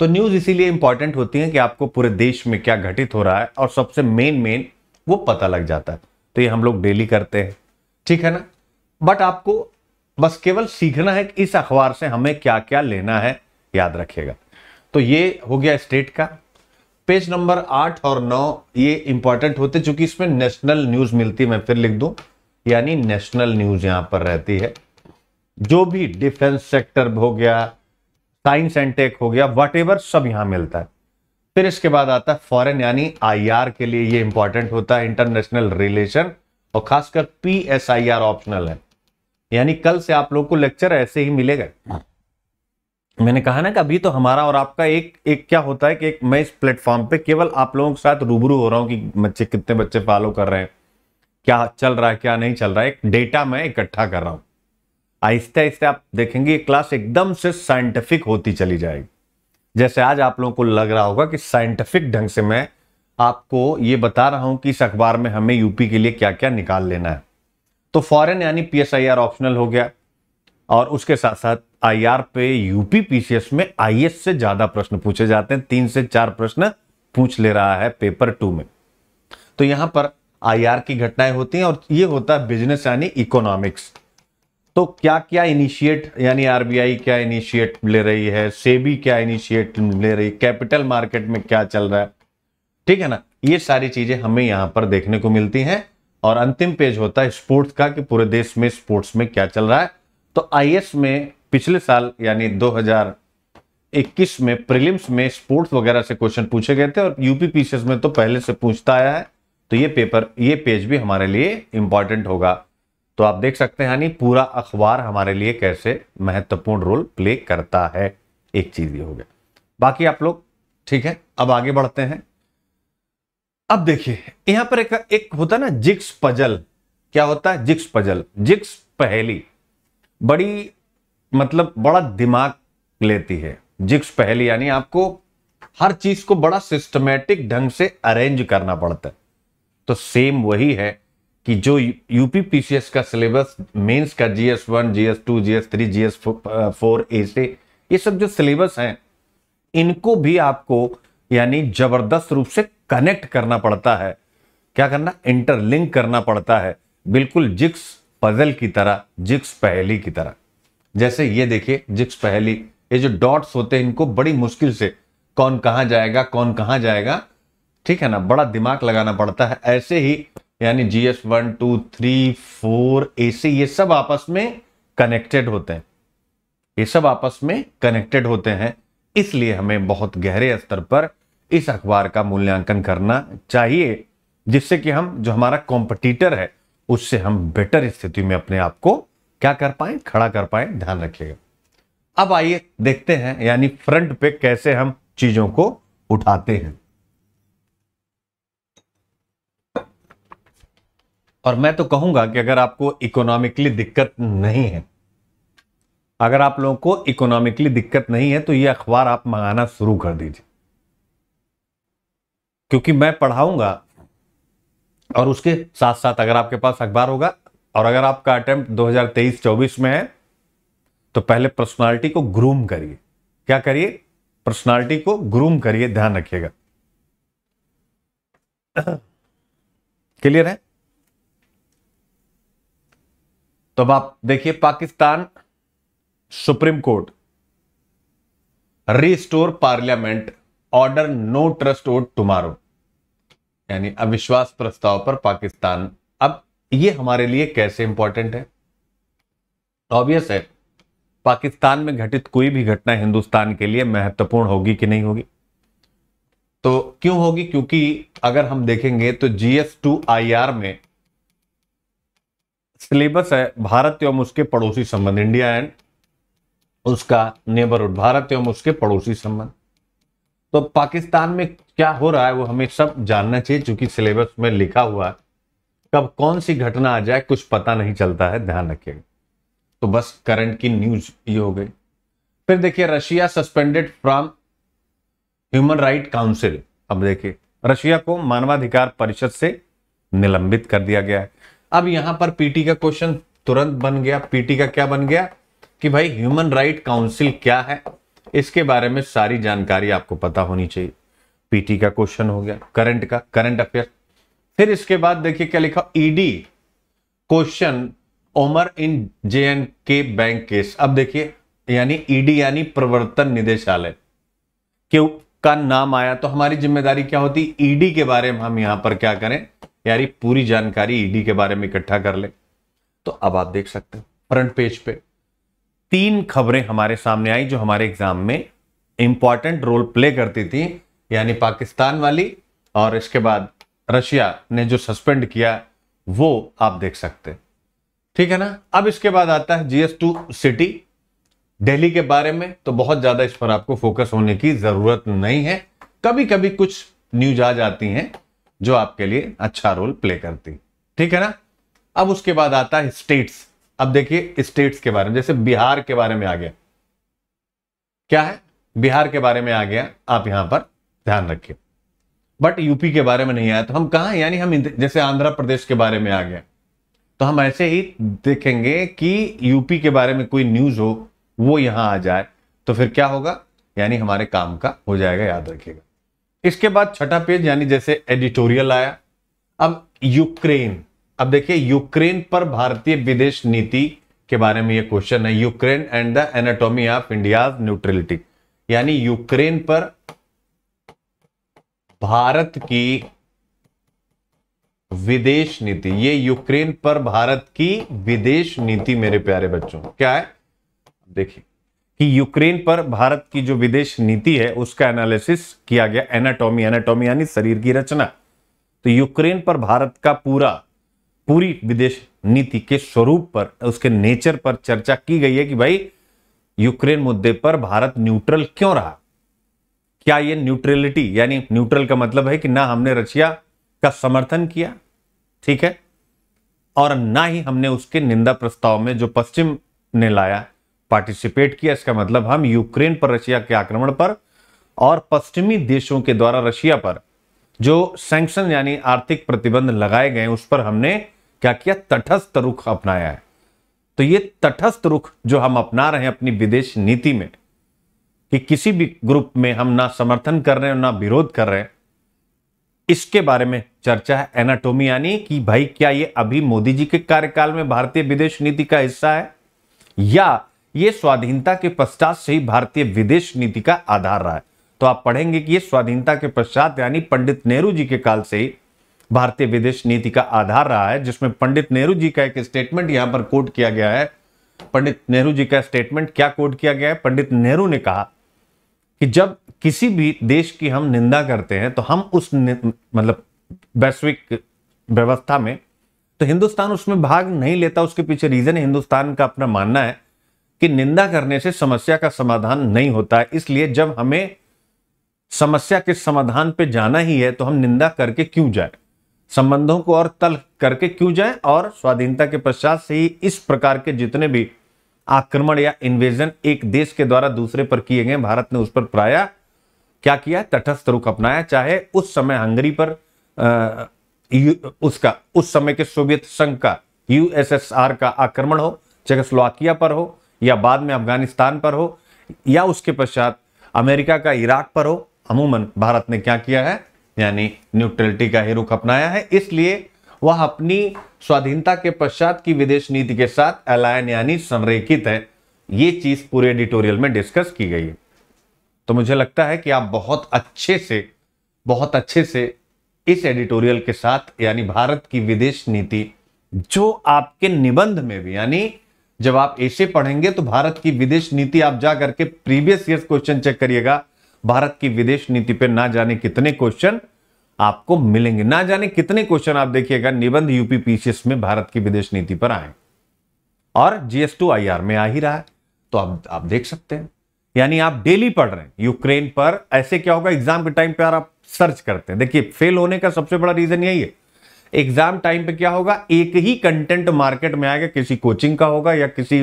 तो न्यूज़ इसीलिए इंपॉर्टेंट होती है कि आपको पूरे देश में क्या घटित हो रहा है और सबसे मेन मेन वो पता लग जाता है तो ये हम लोग डेली करते हैं ठीक है ना बट आपको बस केवल सीखना है कि इस अखबार से हमें क्या क्या लेना है याद रखिएगा तो ये हो गया स्टेट का पेज नंबर आठ और नौ ये इंपॉर्टेंट होते चूंकि इसमें नेशनल न्यूज मिलती मैं फिर लिख दू यानी नेशनल न्यूज यहां पर रहती है जो भी डिफेंस सेक्टर हो गया साइंस एंड टेक हो गया वट सब यहां मिलता है फिर इसके बाद आता है फॉरेन यानी आईआर के लिए ये इंपॉर्टेंट होता है इंटरनेशनल रिलेशन और खासकर पीएसआईआर ऑप्शनल है यानी कल से आप लोग को लेक्चर ऐसे ही मिलेगा मैंने कहा ना कि अभी तो हमारा और आपका एक एक क्या होता है कि एक मैं इस प्लेटफॉर्म पे केवल आप लोगों के साथ रूबरू हो रहा हूं कि बच्चे कितने बच्चे फॉलो कर रहे हैं क्या चल रहा है क्या नहीं चल रहा है एक डेटा मैं इकट्ठा कर रहा हूँ आहिस्ते आहिस्ते आप देखेंगे क्लास एकदम से साइंटिफिक होती चली जाएगी जैसे आज आप लोगों को लग रहा होगा कि साइंटिफिक ढंग से मैं आपको ये बता रहा हूं कि इस अखबार में हमें यूपी के लिए क्या क्या निकाल लेना है तो फॉरेन यानी पीएसआईआर ऑप्शनल हो गया और उसके साथ साथ आईआर पे यूपी पीसीएस में आईएस से ज्यादा प्रश्न पूछे जाते हैं तीन से चार प्रश्न पूछ ले रहा है पेपर टू में तो यहां पर आईआर की घटनाएं होती हैं और ये होता है बिजनेस यानी इकोनॉमिक्स तो क्या क्या इनिशिएट यानी आरबीआई क्या इनिशिएट ले रही है सेबी क्या इनिशिएट ले रही है कैपिटल मार्केट में क्या चल रहा है ठीक है ना ये सारी चीजें हमें यहां पर देखने को मिलती हैं और अंतिम पेज होता है स्पोर्ट्स का कि पूरे देश में स्पोर्ट्स में क्या चल रहा है तो आई में पिछले साल यानी दो इक्कीस में प्रीलिम्स में स्पोर्ट्स वगैरह से क्वेश्चन पूछे गए थे और यूपी पीसीएस में तो पहले से पूछता आया है तो ये पेपर ये पेज भी हमारे लिए इंपॉर्टेंट होगा तो आप देख सकते हैं यानी पूरा अखबार हमारे लिए कैसे महत्वपूर्ण रोल प्ले करता है एक चीज ये हो गया बाकी आप लोग ठीक है अब आगे बढ़ते हैं अब देखिए यहां पर एक, एक होता है ना जिक्स पजल क्या होता है जिक्स पजल जिक्स पहली बड़ी मतलब बड़ा दिमाग लेती है जिक्स पहली यानी आपको हर चीज को बड़ा सिस्टमेटिक ढंग से अरेंज करना पड़ता है तो सेम वही है कि जो यूपी पीसीएस का सिलेबस मेंस का GS one GS two GS three GS four A से ये सब जो सिलेबस हैं इनको भी आपको यानी जबरदस्त रूप से कनेक्ट करना पड़ता है क्या करना इंटरलिंक करना पड़ता है बिल्कुल जिक्स पजल की तरह जिक्स पहली की तरह जैसे ये देखिए जिक्स पहली ये जो डॉट्स होते हैं इनको बड़ी मुश्किल से कौन कहाँ जाएगा कौन कहाँ जाएगा ठीक है ना बड़ा दिमाग लगाना पड़ता है ऐसे ही यानी G S one two three four A C ये सब आपस में कनेक्टेड होते हैं ये सब आपस में कनेक्टेड होते हैं इसलिए हमें बहुत गहरे स्तर पर इस अखबार का मूल्यांकन करना चाहिए जिससे कि हम जो हमारा कॉम्पिटिटर है उससे हम बेटर स्थिति में अपने आप को क्या कर पाए खड़ा कर पाए ध्यान रखिएगा अब आइए देखते हैं यानी फ्रंट पे कैसे हम चीजों को उठाते हैं और मैं तो कहूंगा कि अगर आपको इकोनॉमिकली दिक्कत नहीं है अगर आप लोगों को इकोनॉमिकली दिक्कत नहीं है तो ये अखबार आप मंगाना शुरू कर दीजिए क्योंकि मैं पढ़ाऊंगा और उसके साथ साथ अगर आपके पास अखबार होगा और अगर आपका अटेम्प्ट 2023-24 में है तो पहले पर्सनालिटी को ग्रूम करिए क्या करिए पर्सनालिटी को ग्रूम करिए ध्यान रखिएगा क्लियर है तो अब आप देखिए Pakistan supreme court restore parliament order no trust vote tomorrow यानी अविश्वास प्रस्ताव पर पाकिस्तान अब ये हमारे लिए कैसे इंपॉर्टेंट है ऑब्वियस तो है पाकिस्तान में घटित कोई भी घटना हिंदुस्तान के लिए महत्वपूर्ण होगी कि नहीं होगी तो क्यों होगी क्योंकि अगर हम देखेंगे तो जीएस टू आई में सिलेबस है भारत एवं उसके पड़ोसी संबंध इंडिया एंड उसका नेबरहुड भारत एवं उसके पड़ोसी संबंध तो पाकिस्तान में क्या हो रहा है वो हमें सब जानना चाहिए चूंकि सिलेबस में लिखा हुआ है कब कौन सी घटना आ जाए कुछ पता नहीं चलता है ध्यान रखिएगा तो बस करंट की न्यूज ये हो गई फिर देखिए Russia suspended from human right council अब देखिए रशिया को मानवाधिकार परिषद से निलंबित कर दिया गया है अब यहां पर पीटी का क्वेश्चन तुरंत बन गया पीटी का क्या बन गया कि भाई ह्यूमन राइट काउंसिल क्या है इसके बारे में सारी जानकारी आपको पता होनी चाहिए पीटी का क्वेश्चन हो गया करंट का करंट अफेयर फिर इसके बाद देखिए क्या लिखा ED question Omar in J and K bank case अब देखिए यानी ईडी यानी प्रवर्तन निदेशालय के का नाम आया तो हमारी जिम्मेदारी क्या होती ईडी के बारे में हम यहां पर क्या करें यारी पूरी जानकारी ईडी e के बारे में इकट्ठा कर ले तो अब आप देख सकते हो फ्रंट पेज पे तीन खबरें हमारे सामने आई जो हमारे एग्जाम में इंपॉर्टेंट रोल प्ले करती थी यानी पाकिस्तान वाली और इसके बाद रशिया ने जो सस्पेंड किया वो आप देख सकते ठीक है ना अब इसके बाद आता है जीएस टू सिटी दिल्ली के बारे में तो बहुत ज्यादा इस पर आपको फोकस होने की जरूरत नहीं है कभी कभी कुछ न्यूज आ जाती हैं जो आपके लिए अच्छा रोल प्ले करती ठीक है ना अब उसके बाद आता है स्टेट्स अब देखिए स्टेट्स के बारे में जैसे बिहार के बारे में आ गया क्या है बिहार के बारे में आ गया आप यहां पर ध्यान रखिए बट यूपी के बारे में नहीं आया तो हम कहा यानी हम जैसे आंध्र प्रदेश के बारे में आ गया तो हम ऐसे ही देखेंगे कि यूपी के बारे में कोई न्यूज हो वो यहां आ जाए तो फिर क्या होगा यानी हमारे काम का हो जाएगा याद रखिएगा इसके बाद छठा पेज यानी जैसे एडिटोरियल आया अब यूक्रेन अब देखिए यूक्रेन पर भारतीय विदेश नीति के बारे में ये क्वेश्चन है Ukraine and the anatomy of India neutrality यानी यूक्रेन पर भारत की विदेश नीति ये यूक्रेन पर भारत की विदेश नीति मेरे प्यारे बच्चों क्या है देखिए कि यूक्रेन पर भारत की जो विदेश नीति है उसका एनालिसिस किया गया एनाटॉमी एनाटॉमी यानी शरीर की रचना तो यूक्रेन पर भारत का पूरा पूरी विदेश नीति के स्वरूप पर उसके नेचर पर चर्चा की गई है कि भाई यूक्रेन मुद्दे पर भारत न्यूट्रल क्यों रहा क्या यह न्यूट्रलिटी यानी न्यूट्रल का मतलब है कि ना हमने रशिया का समर्थन किया ठीक है और ना ही हमने उसके निंदा प्रस्ताव में जो पश्चिम ने लाया पार्टिसिपेट किया इसका मतलब हम यूक्रेन पर रशिया के आक्रमण पर और पश्चिमी देशों के द्वारा रशिया पर जो सैंक्शन यानी आर्थिक प्रतिबंध लगाए गए उस पर हमने क्या किया तटस्थ रुख अपनाया है तो ये तटस्थ रुख जो हम अपना रहे हैं अपनी विदेश नीति में कि किसी भी ग्रुप में हम ना समर्थन कर रहे हैं ना विरोध कर रहे हैं इसके बारे में चर्चा है एनाटोमी यानी कि भाई क्या ये अभी मोदी जी के कार्यकाल में भारतीय विदेश नीति का हिस्सा है या ये स्वाधीनता के पश्चात से ही भारतीय विदेश नीति का आधार रहा है तो आप पढ़ेंगे कि ये स्वाधीनता के पश्चात यानी पंडित नेहरू जी के काल से ही भारतीय विदेश नीति का आधार रहा है जिसमें पंडित नेहरू जी का एक स्टेटमेंट यहां पर कोट किया गया है पंडित नेहरू जी का स्टेटमेंट क्या कोट किया गया है पंडित नेहरू ने कहा कि जब किसी भी देश की हम निंदा करते हैं तो हम उस मतलब वैश्विक व्यवस्था में तो हिंदुस्तान उसमें भाग नहीं लेता उसके पीछे रीजन हिंदुस्तान का अपना मानना है कि निंदा करने से समस्या का समाधान नहीं होता है इसलिए जब हमें समस्या के समाधान पे जाना ही है तो हम निंदा करके क्यों जाए संबंधों को और तल करके क्यों जाए और स्वाधीनता के पश्चात से ही इस प्रकार के जितने भी आक्रमण या इन्वेजन एक देश के द्वारा दूसरे पर किए गए भारत ने उस पर प्राय क्या किया तटस्थ रुख अपनाया चाहे उस समय हंगरी पर आ, उसका उस समय के सोवियत संघ का यूएसएसआर का आक्रमण हो चाहे स्लोकिया पर हो या बाद में अफगानिस्तान पर हो या उसके पश्चात अमेरिका का इराक पर हो अमूमन भारत ने क्या किया है यानी न्यूट्रलिटी का ही रुख अपनाया है इसलिए वह अपनी स्वाधीनता के पश्चात की विदेश नीति के साथ अलायन यानी संरेखित है ये चीज पूरे एडिटोरियल में डिस्कस की गई है तो मुझे लगता है कि आप बहुत अच्छे से बहुत अच्छे से इस एडिटोरियल के साथ यानी भारत की विदेश नीति जो आपके निबंध में भी यानी जब आप ऐसे पढ़ेंगे तो भारत की विदेश नीति आप जा करके प्रीवियस ईयर क्वेश्चन चेक करिएगा भारत की विदेश नीति पर ना जाने कितने क्वेश्चन आपको मिलेंगे ना जाने कितने क्वेश्चन आप देखिएगा निबंध यूपी पीसीएस में भारत की विदेश नीति पर आए और जीएस टू आई में आ ही रहा है तो आप आप देख सकते हैं यानी आप डेली पढ़ रहे हैं यूक्रेन पर ऐसे क्या होगा एग्जाम के टाइम पर आप सर्च करते हैं देखिए फेल होने का सबसे बड़ा रीजन यही है एग्जाम टाइम पे क्या होगा एक ही कंटेंट मार्केट में आएगा किसी कोचिंग का होगा या किसी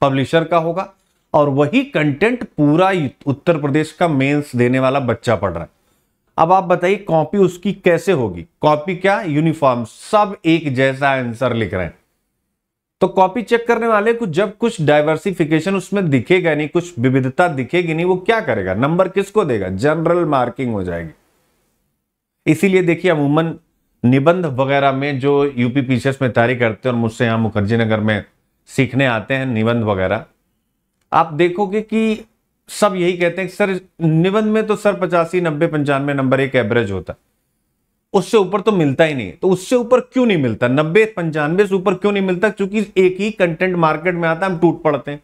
पब्लिशर का होगा और वही कंटेंट पूरा उत्तर प्रदेश का मेंस देने वाला बच्चा पढ़ रहा है अब आप बताइए कॉपी उसकी कैसे होगी कॉपी क्या यूनिफॉर्म सब एक जैसा आंसर लिख रहे हैं तो कॉपी चेक करने वाले को जब कुछ डाइवर्सिफिकेशन उसमें दिखेगा नहीं कुछ विविधता दिखेगी नहीं वो क्या करेगा नंबर किसको देगा जनरल मार्किंग हो जाएगी इसीलिए देखिए अमूमन निबंध वगैरह में जो यूपी पीसीएस में तैयारी करते हैं और मुझसे यहाँ मुखर्जी नगर में सीखने आते हैं निबंध वगैरह आप देखोगे कि सब यही कहते हैं कि सर निबंध में तो सर पचासी नब्बे पंचानवे नंबर एक एवरेज होता है उससे ऊपर तो मिलता ही नहीं है तो उससे ऊपर क्यों नहीं मिलता नब्बे पंचानवे से ऊपर क्यों नहीं मिलता क्योंकि एक ही कंटेंट मार्केट में आता है हम टूट पड़ते हैं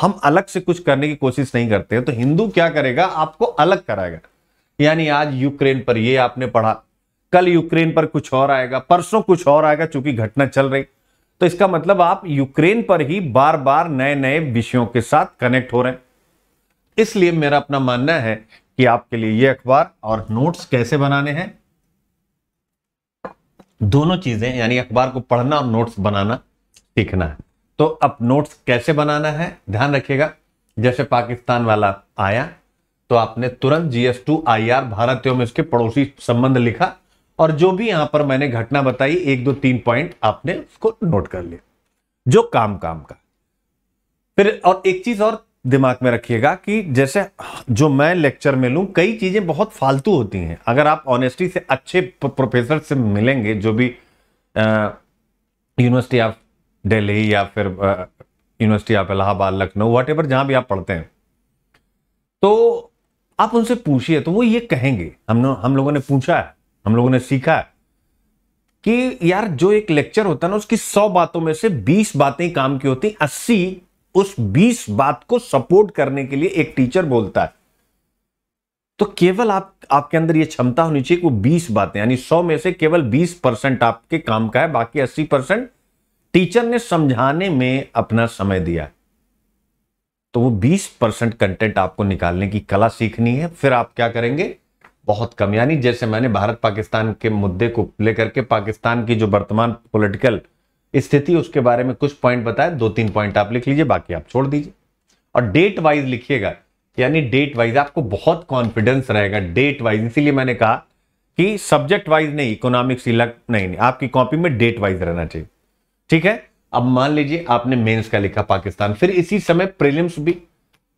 हम अलग से कुछ करने की कोशिश नहीं करते हैं तो हिंदू क्या करेगा आपको अलग कराएगा यानी आज यूक्रेन पर ये आपने पढ़ा कल यूक्रेन पर कुछ और आएगा परसों कुछ और आएगा चूंकि घटना चल रही तो इसका मतलब आप यूक्रेन पर ही बार बार नए नए विषयों के साथ कनेक्ट हो रहे हैं इसलिए मेरा अपना मानना है कि आपके लिए ये अखबार और नोट्स कैसे बनाने हैं दोनों चीजें यानी अखबार को पढ़ना और नोट्स बनाना सीखना है तो अब नोट्स कैसे बनाना है ध्यान रखिएगा जैसे पाकिस्तान वाला आया तो आपने तुरंत जीएस टू आई आर भारत में उसके पड़ोसी संबंध लिखा और जो भी यहां पर मैंने घटना बताई एक दो तीन पॉइंट आपने उसको नोट कर लिया जो काम काम का फिर और एक चीज और दिमाग में रखिएगा कि जैसे जो मैं लेक्चर में लूं कई चीजें बहुत फालतू होती हैं अगर आप ऑनेस्टी से अच्छे प्रोफेसर से मिलेंगे जो भी यूनिवर्सिटी ऑफ दिल्ली या फिर university of Allahabad Lucknow whatever जहां भी आप पढ़ते हैं तो आप उनसे पूछिए तो वो ये कहेंगे हम हम लोगों ने पूछा है हम लोगों ने सीखा कि यार जो एक लेक्चर होता है ना उसकी सौ बातों में से बीस बातें काम की होती अस्सी उस बीस बात को सपोर्ट करने के लिए एक टीचर बोलता है तो केवल आप आपके अंदर यह क्षमता होनी चाहिए कि वो बीस बातें यानी सौ में से केवल बीस परसेंट आपके काम का है बाकी अस्सी परसेंट टीचर ने समझाने में अपना समय दिया तो वो बीस परसेंट कंटेंट आपको निकालने की कला सीखनी है फिर आप क्या करेंगे बहुत कम यानी जैसे मैंने भारत पाकिस्तान के मुद्दे को लेकर के पाकिस्तान की जो वर्तमान पॉलिटिकल स्थिति उसके बारे में कुछ पॉइंट बताए दो तीन पॉइंट आप लिख लीजिए बाकी आप छोड़ दीजिए और डेट वाइज लिखिएगा यानी डेट वाइज आपको बहुत कॉन्फिडेंस रहेगा डेट वाइज इसीलिए मैंने कहा कि सब्जेक्ट वाइज नहीं इकोनॉमिक्स इलक नहीं नहीं आपकी कॉपी में डेट वाइज रहना चाहिए ठीक है अब मान लीजिए आपने मेन्स का लिखा पाकिस्तान फिर इसी समय प्रिलिम्स भी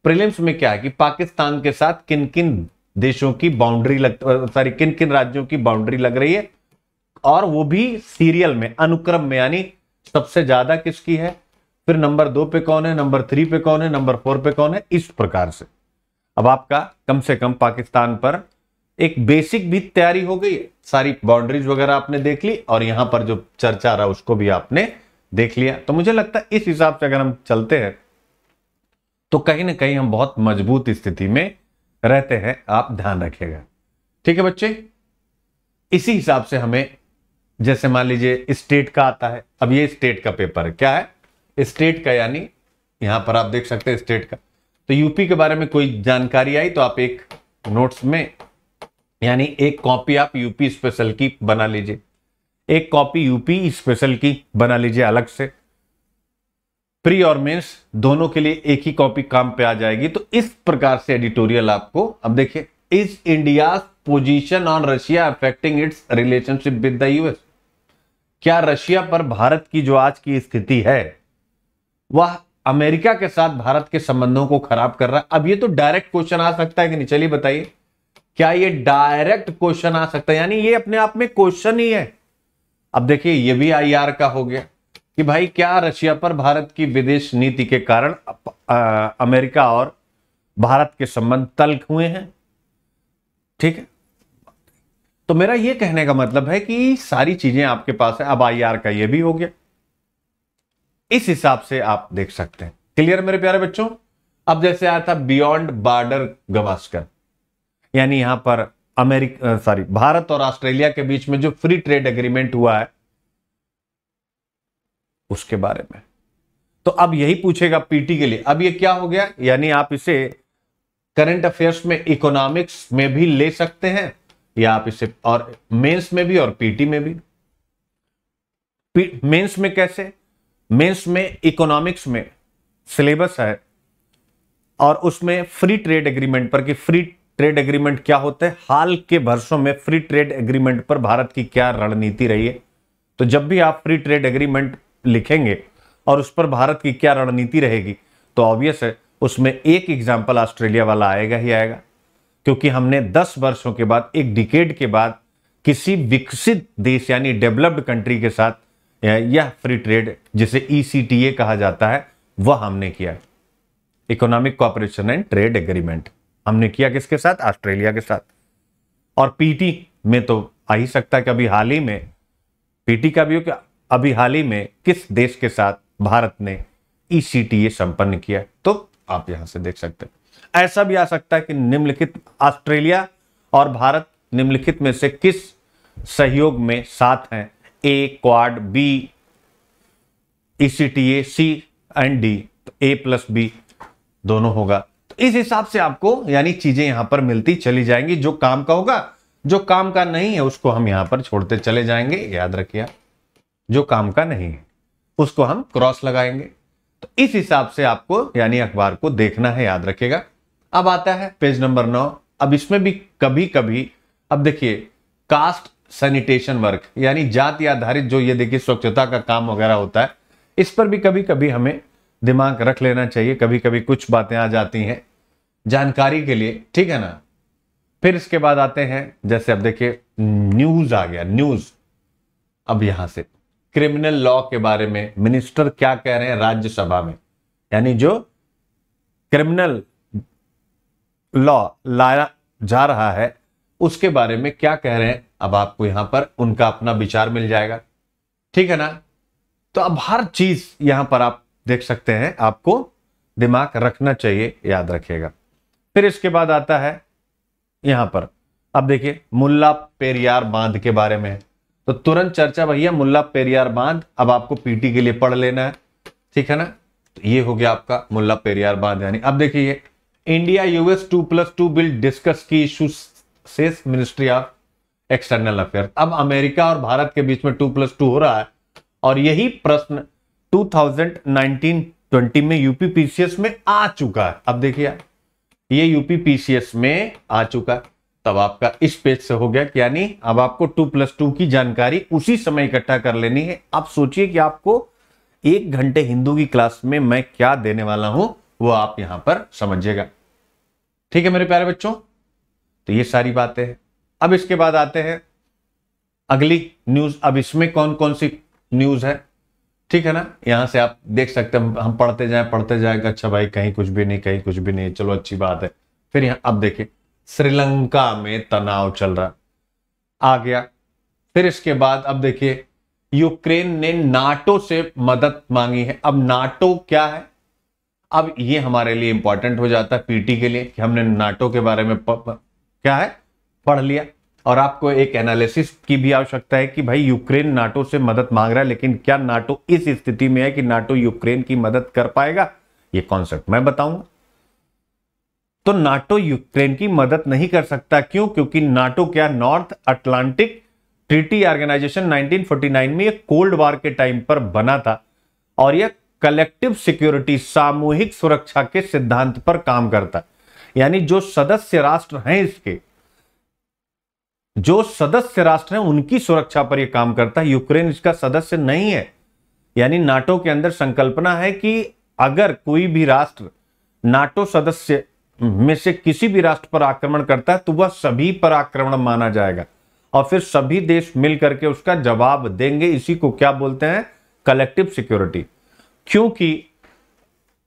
प्रिलिम्स में क्या है कि पाकिस्तान के साथ किन किन देशों की बाउंड्री लग सॉरी किन किन राज्यों की बाउंड्री लग रही है और वो भी सीरियल में अनुक्रम में यानी सबसे ज्यादा किसकी है फिर नंबर दो पे कौन है नंबर थ्री पे कौन है नंबर फोर पे कौन है इस प्रकार से अब आपका कम से कम पाकिस्तान पर एक बेसिक भी तैयारी हो गई सारी बाउंड्रीज वगैरह आपने देख ली और यहां पर जो चर्चा रहा उसको भी आपने देख लिया तो मुझे लगता है इस हिसाब से अगर हम चलते हैं तो कहीं ना कहीं हम बहुत मजबूत स्थिति में रहते हैं आप ध्यान रखिएगा ठीक है बच्चे इसी हिसाब से हमें जैसे मान लीजिए स्टेट का आता है अब ये स्टेट का पेपर है क्या है स्टेट का यानी यहां पर आप देख सकते हैं स्टेट का तो यूपी के बारे में कोई जानकारी आई तो आप एक नोट्स में यानी एक कॉपी आप यूपी स्पेशल की बना लीजिए एक कॉपी यूपी स्पेशल की बना लीजिए अलग से प्री और मेंस दोनों के लिए एक ही कॉपी काम पे आ जाएगी तो इस प्रकार से एडिटोरियल आपको अब देखिए is India position on Russia affecting its relationship with the US क्या रशिया पर भारत की जो आज की स्थिति है वह अमेरिका के साथ भारत के संबंधों को खराब कर रहा है अब ये तो डायरेक्ट क्वेश्चन आ सकता है कि नहीं चलिए बताइए क्या ये डायरेक्ट क्वेश्चन आ सकता है यानी ये अपने आप में क्वेश्चन ही है अब देखिए ये भी आईआर का हो गया कि भाई क्या रशिया पर भारत की विदेश नीति के कारण अमेरिका और भारत के संबंध तल्ख हुए हैं ठीक है तो मेरा यह कहने का मतलब है कि सारी चीजें आपके पास है अब आई का यह भी हो गया इस हिसाब से आप देख सकते हैं क्लियर मेरे प्यारे बच्चों अब जैसे आया था बियॉन्ड बॉर्डर गवास्कर यानी यहां पर अमेरिका सॉरी भारत और ऑस्ट्रेलिया के बीच में जो फ्री ट्रेड एग्रीमेंट हुआ है उसके बारे में तो अब यही पूछेगा पीटी के लिए अब ये क्या हो गया यानी आप इसे करंट अफेयर्स में इकोनॉमिक्स में भी ले सकते हैं या आप इसे और मेंस में भी और पीटी में भी मेंस में कैसे मेंस में इकोनॉमिक्स में सिलेबस है और उसमें फ्री ट्रेड एग्रीमेंट पर कि फ्री ट्रेड एग्रीमेंट क्या होता है हाल के वर्षों में फ्री ट्रेड एग्रीमेंट पर भारत की क्या रणनीति रही है तो जब भी आप फ्री ट्रेड एग्रीमेंट लिखेंगे और उस पर भारत की क्या रणनीति रहेगी तो ऑब्वियस है उसमें एक एग्जाम्पल ऑस्ट्रेलिया वाला आएगा ही आएगा क्योंकि हमने 10 वर्षों के बाद एक डिकेड के बाद किसी विकसित देश यानी डेवलप्ड कंट्री के साथ यह फ्री ट्रेड जिसे ई e कहा जाता है वह हमने किया economic cooperation and trade agreement हमने किया किसके साथ ऑस्ट्रेलिया के साथ और पीटी में तो आ ही सकता है कि अभी हाल ही में पीटी का भी हो क्या अभी हाल ही में किस देश के साथ भारत ने ई e संपन्न किया तो आप यहां से देख सकते हैं ऐसा भी आ सकता है कि निम्नलिखित ऑस्ट्रेलिया और भारत निम्नलिखित में से किस सहयोग में साथ हैं A Quad B E C T A C and D तो ए प्लस बी दोनों होगा तो इस हिसाब से आपको यानी चीजें यहां पर मिलती चली जाएंगी जो काम का होगा जो काम का नहीं है उसको हम यहां पर छोड़ते चले जाएंगे याद रखिए जो काम का नहीं है उसको हम क्रॉस लगाएंगे तो इस हिसाब से आपको यानी अखबार को देखना है याद रखेगा अब आता है पेज नंबर नौ अब इसमें भी कभी कभी अब देखिए कास्ट सैनिटेशन वर्क यानी जाति आधारित जो ये देखिए स्वच्छता का काम वगैरह होता है इस पर भी कभी कभी हमें दिमाग रख लेना चाहिए कभी कभी कुछ बातें आ जाती हैं जानकारी के लिए ठीक है ना फिर इसके बाद आते हैं जैसे अब देखिए न्यूज आ गया न्यूज अब यहां से क्रिमिनल लॉ के बारे में मिनिस्टर क्या कह रहे हैं राज्यसभा में यानी जो क्रिमिनल लॉ लाया जा रहा है उसके बारे में क्या कह रहे हैं अब आपको यहां पर उनका अपना विचार मिल जाएगा ठीक है ना तो अब हर चीज यहां पर आप देख सकते हैं आपको दिमाग रखना चाहिए याद रखेगा फिर इसके बाद आता है यहां पर अब देखिए मुल्ला पेरियार बांध के बारे में तो तुरंत चर्चा भैया मुल्ला पेरियार बांध अब आपको पीटी के लिए पढ़ लेना है ठीक है ना तो ये हो गया आपका मुल्ला पेरियार बांध यानी अब देखिए India US two plus two bill discuss की इशू से मिनिस्ट्री ऑफ एक्सटर्नल अफेयर अब अमेरिका और भारत के बीच में टू प्लस टू हो रहा है और यही प्रश्न 2019-20 में पीसीएस में आ चुका है अब देखिए ये पीसीएस में आ चुका है तब आपका इस पेज से हो गया यानी अब आपको टू प्लस टू की जानकारी उसी समय इकट्ठा कर लेनी है आप सोचिए कि आपको एक घंटे हिंदू की क्लास में मैं क्या देने वाला हूं वो आप यहां पर समझिएगा ठीक है मेरे प्यारे बच्चों तो ये सारी बातें हैं अब इसके बाद आते हैं अगली न्यूज अब इसमें कौन कौन सी न्यूज है ठीक है ना यहां से आप देख सकते हैं हम पढ़ते जाए पढ़ते जाए अच्छा भाई कहीं कुछ भी नहीं कहीं कुछ भी नहीं चलो अच्छी बात है फिर यहां अब देखिए श्रीलंका में तनाव चल रहा आ गया फिर इसके बाद अब देखिए यूक्रेन ने नाटो से मदद मांगी है अब नाटो क्या है अब ये हमारे लिए इंपॉर्टेंट हो जाता है पीटी के लिए कि हमने नाटो के बारे में प, प, क्या है पढ़ लिया और आपको एक एनालिसिस की भी आवश्यकता है कि भाई यूक्रेन नाटो से मदद मांग रहा है लेकिन क्या नाटो इस स्थिति में है कि नाटो यूक्रेन की मदद कर पाएगा ये कॉन्सेप्ट मैं बताऊंगा तो नाटो यूक्रेन की मदद नहीं कर सकता क्यों क्योंकि नाटो क्या नॉर्थ अटलांटिक ट्रीटी ऑर्गेनाइजेशन 1949 में कोल्ड वार के टाइम पर बना था और यह कलेक्टिव सिक्योरिटी सामूहिक सुरक्षा के सिद्धांत पर काम करता यानी जो सदस्य राष्ट्र हैं इसके जो सदस्य राष्ट्र हैं उनकी सुरक्षा पर यह काम करता है यूक्रेन इसका सदस्य नहीं है यानी नाटो के अंदर संकल्पना है कि अगर कोई भी राष्ट्र नाटो सदस्य में से किसी भी राष्ट्र पर आक्रमण करता है तो वह सभी पर आक्रमण माना जाएगा और फिर सभी देश मिलकर के उसका जवाब देंगे इसी को क्या बोलते हैं कलेक्टिव सिक्योरिटी क्योंकि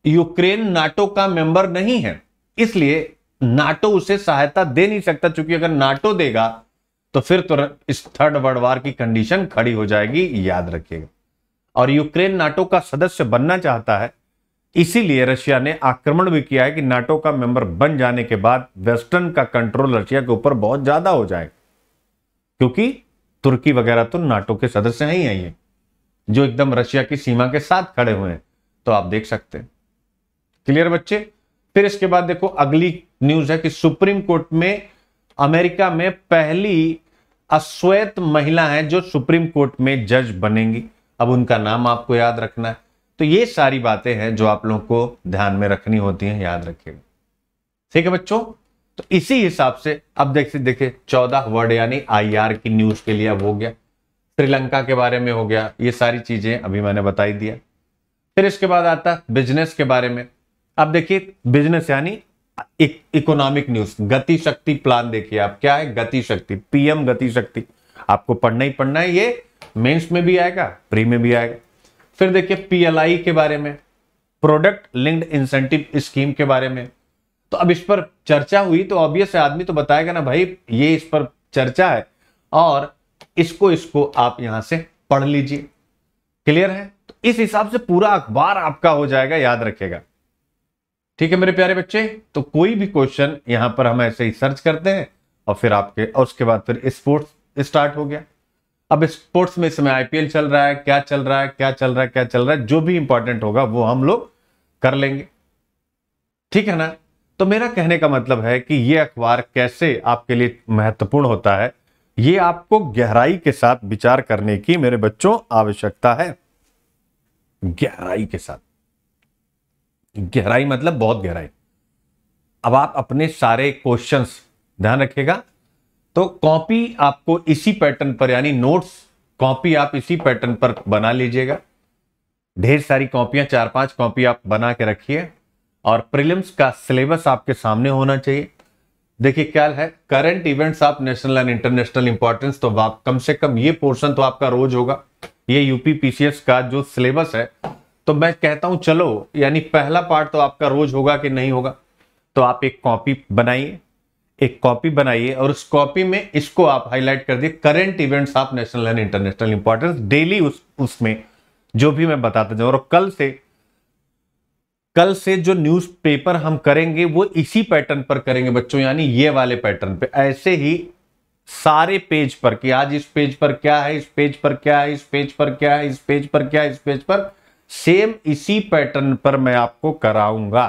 यूक्रेन नाटो का मेंबर नहीं है इसलिए नाटो उसे सहायता दे नहीं सकता क्योंकि अगर नाटो देगा तो फिर तो इस थर्ड वर्ल्ड वार की कंडीशन खड़ी हो जाएगी याद रखिएगा और यूक्रेन नाटो का सदस्य बनना चाहता है इसीलिए रशिया ने आक्रमण भी किया है कि नाटो का मेंबर बन जाने के बाद वेस्टर्न का कंट्रोल रशिया के ऊपर बहुत ज्यादा हो जाएगा क्योंकि तुर्की वगैरह तो नाटो के सदस्य नहीं है ये जो एकदम रशिया की सीमा के साथ खड़े हुए हैं तो आप देख सकते हैं क्लियर बच्चे फिर इसके बाद देखो अगली न्यूज है कि सुप्रीम कोर्ट में अमेरिका में पहली अश्वेत महिला है जो सुप्रीम कोर्ट में जज बनेंगी अब उनका नाम आपको याद रखना है तो ये सारी बातें हैं जो आप लोग को ध्यान में रखनी होती हैं याद रखिएगा ठीक है बच्चों तो इसी हिसाब से अब देखिए देखिए चौदह वर्ड यानी आईआर की न्यूज के लिए अब हो गया श्रीलंका के बारे में हो गया ये सारी चीजें अभी मैंने बताई दिया फिर इसके बाद आता बिजनेस के बारे में अब देखिए बिजनेस यानी इकोनॉमिक न्यूज गति शक्ति प्लान देखिए आप क्या है गति शक्ति पीएम गति शक्ति आपको पढ़ना ही पढ़ना है ये मेंस में भी आएगा प्री में भी आएगा फिर देखिए पीएलआई के बारे में प्रोडक्ट लिंक्ड इंसेंटिव स्कीम के बारे में तो अब इस पर चर्चा हुई तो ऑब्वियस आदमी तो बताएगा ना भाई ये इस पर चर्चा है और इसको इसको आप यहां से पढ़ लीजिए क्लियर है तो इस हिसाब से पूरा अखबार आपका हो जाएगा याद रखेगा ठीक है मेरे प्यारे बच्चे तो कोई भी क्वेश्चन यहां पर हम ऐसे ही सर्च करते हैं और फिर आपके और उसके बाद फिर स्पोर्ट्स स्टार्ट हो गया अब स्पोर्ट्स में इस समय आईपीएल चल रहा है क्या चल रहा है क्या चल रहा है क्या चल रहा है जो भी इंपॉर्टेंट होगा वो हम लोग कर लेंगे ठीक है ना तो मेरा कहने का मतलब है कि ये अखबार कैसे आपके लिए महत्वपूर्ण होता है ये आपको गहराई के साथ विचार करने की मेरे बच्चों आवश्यकता है गहराई के साथ गहराई मतलब बहुत गहराई अब आप अपने सारे क्वेश्चंस ध्यान रखिएगा तो कॉपी आपको इसी पैटर्न पर यानी नोट्स कॉपी आप इसी पैटर्न पर बना लीजिएगा ढेर सारी कॉपियां चार पांच कॉपी आप बना के रखिए और प्रीलिम्स का सिलेबस आपके सामने होना चाहिए देखिए क्या है करंट इवेंट्स आप नेशनल एंड इंटरनेशनल इंपॉर्टेंस तो आप कम से कम ये पोर्शन तो आपका रोज होगा ये यूपी पीसीएस का जो सिलेबस है तो मैं कहता हूं चलो यानी पहला पार्ट तो आपका रोज होगा कि नहीं होगा तो आप एक कॉपी बनाइए एक कॉपी बनाइए और उस कॉपी में इसको आप हाईलाइट कर दिए करेंट इवेंट्स आप national and international importance daily उस उसमें जो भी मैं बताता जाऊँ और कल से कल से जो न्यूज़पेपर हम करेंगे वो इसी पैटर्न पर करेंगे बच्चों यानी ये वाले पैटर्न पे ऐसे ही सारे पेज पर कि आज इस पेज पर क्या है इस पेज पर क्या है इस पेज पर क्या है इस पेज पर क्या है इस पेज पर सेम इसी पैटर्न पर मैं आपको कराऊंगा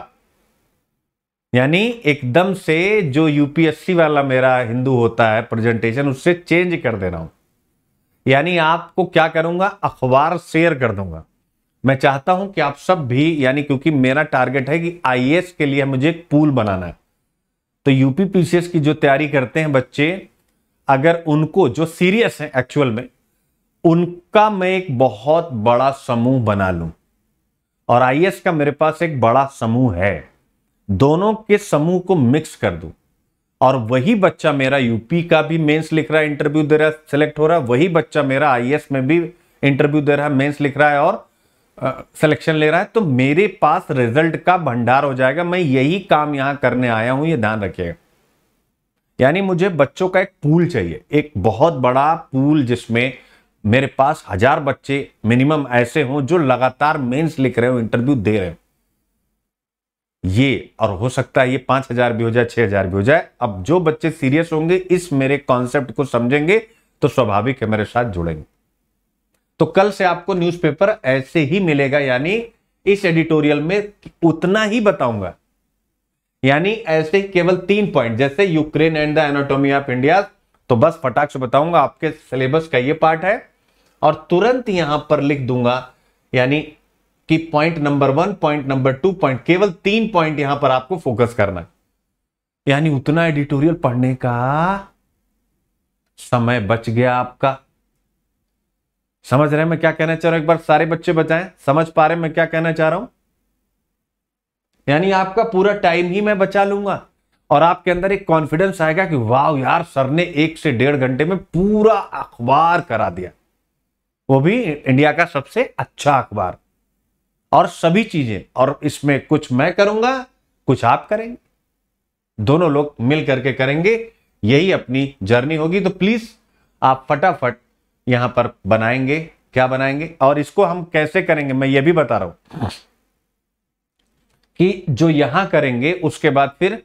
यानी एकदम से जो यूपीएससी वाला मेरा हिंदू होता है प्रेजेंटेशन उससे चेंज कर दे रहा हूं यानी आपको क्या करूंगा अखबार शेयर कर दूंगा मैं चाहता हूं कि आप सब भी यानी क्योंकि मेरा टारगेट है कि आईएएस के लिए मुझे एक पूल बनाना है तो यूपी पीसीएस की जो तैयारी करते हैं बच्चे अगर उनको जो सीरियस है एक्चुअल में उनका मैं एक बहुत बड़ा समूह बना लूं और आईएएस का मेरे पास एक बड़ा समूह है दोनों के समूह को मिक्स कर दूं और वही बच्चा मेरा यूपी का भी मेंस लिख रहा है इंटरव्यू दे रहा है सेलेक्ट हो रहा है वही बच्चा मेरा आईएएस में भी इंटरव्यू दे रहा है मेंस लिख रहा है और सिलेक्शन ले रहा है तो मेरे पास रिजल्ट का भंडार हो जाएगा मैं यही काम यहां करने आया हूं ये ध्यान रखिएगा यानी मुझे बच्चों का एक पूल चाहिए एक बहुत बड़ा पूल जिसमें मेरे पास हजार बच्चे मिनिमम ऐसे हों जो लगातार मेंस लिख रहे हो इंटरव्यू दे रहे हो ये और हो सकता है ये पांच हजार भी हो जाए छह हजार भी हो जाए अब जो बच्चे सीरियस होंगे इस मेरे कॉन्सेप्ट को समझेंगे तो स्वाभाविक है मेरे साथ जुड़ेंगे तो कल से आपको न्यूज़पेपर ऐसे ही मिलेगा यानी इस एडिटोरियल में उतना ही बताऊंगा यानी ऐसे केवल तीन पॉइंट जैसे Ukraine and the anatomy of India तो बस फटाक से बताऊंगा आपके सिलेबस का ये पार्ट है और तुरंत यहां पर लिख दूंगा यानी कि point number one point number two point केवल तीन पॉइंट यहां पर आपको फोकस करना है यानी उतना एडिटोरियल पढ़ने का समय बच गया आपका समझ रहे हैं मैं क्या कहना चाह रहा हूं एक बार सारे बच्चे बचाएं समझ पा रहे मैं क्या कहना चाह रहा हूं यानी आपका पूरा टाइम ही मैं बचा लूंगा और आपके अंदर एक कॉन्फिडेंस आएगा कि वाह यार सर ने एक से डेढ़ घंटे में पूरा अखबार करा दिया वो भी इंडिया का सबसे अच्छा अखबार और सभी चीजें और इसमें कुछ मैं करूंगा कुछ आप करेंगे दोनों लोग मिल करके करेंगे यही अपनी जर्नी होगी तो प्लीज आप फटाफट यहां पर बनाएंगे क्या बनाएंगे और इसको हम कैसे करेंगे मैं ये भी बता रहा हूं कि जो यहां करेंगे उसके बाद फिर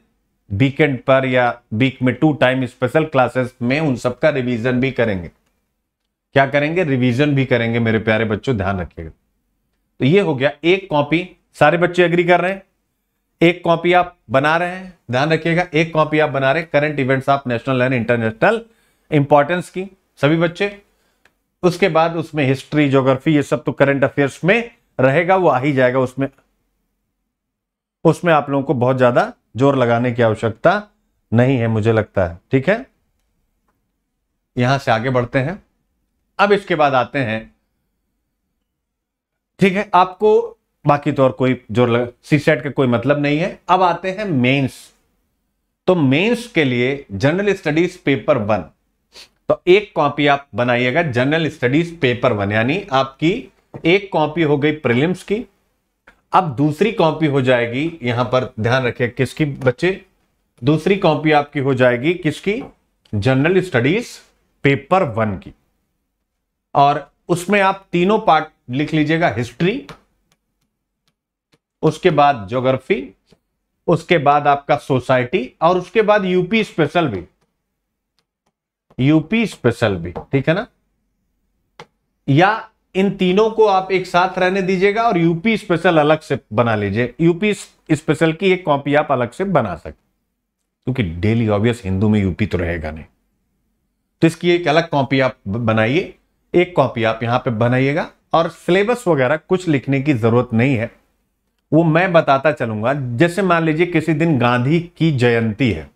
वीकेंड पर या वीक में टू टाइम स्पेशल क्लासेस में उन सबका रिवीजन भी करेंगे क्या करेंगे रिवीजन भी करेंगे मेरे प्यारे बच्चों ध्यान रखिएगा तो ये हो गया एक कॉपी सारे बच्चे एग्री कर रहे हैं एक कॉपी आप बना रहे हैं ध्यान रखिएगा एक कॉपी आप बना रहे हैं करंट इवेंट्स आप नेशनल एंड इंटरनेशनल इंपॉर्टेंस की सभी बच्चे उसके बाद उसमें हिस्ट्री ज्योग्राफी ये सब तो करंट अफेयर्स में रहेगा वो आ ही जाएगा उसमें उसमें आप लोगों को बहुत ज्यादा जोर लगाने की आवश्यकता नहीं है मुझे लगता है ठीक है यहां से आगे बढ़ते हैं अब इसके बाद आते हैं ठीक है आपको बाकी तो और कोई जो सी सेट का कोई मतलब नहीं है अब आते हैं मेंस तो मेंस के लिए जनरल स्टडीज पेपर वन तो एक कॉपी आप बनाइएगा जनरल स्टडीज पेपर वन यानी आपकी एक कॉपी हो गई प्रीलिम्स की अब दूसरी कॉपी हो जाएगी यहां पर ध्यान रखिए किसकी बच्चे दूसरी कॉपी आपकी हो जाएगी किसकी जनरल स्टडीज पेपर वन की और उसमें आप तीनों पार्ट लिख लीजिएगा हिस्ट्री उसके बाद ज्योग्राफी उसके बाद आपका सोसाइटी और उसके बाद यूपी स्पेशल भी यूपी स्पेशल भी ठीक है ना या इन तीनों को आप एक साथ रहने दीजिएगा और यूपी स्पेशल अलग से बना लीजिए यूपी स्पेशल की एक कॉपी आप अलग से बना सकते क्योंकि डेली ऑब्वियस हिंदू में यूपी तो रहेगा नहीं तो इसकी एक अलग कॉपी आप बनाइए एक कॉपी आप यहां पे बनाइएगा और सिलेबस वगैरह कुछ लिखने की जरूरत नहीं है वो मैं बताता चलूंगा जैसे मान लीजिए किसी दिन गांधी की जयंती है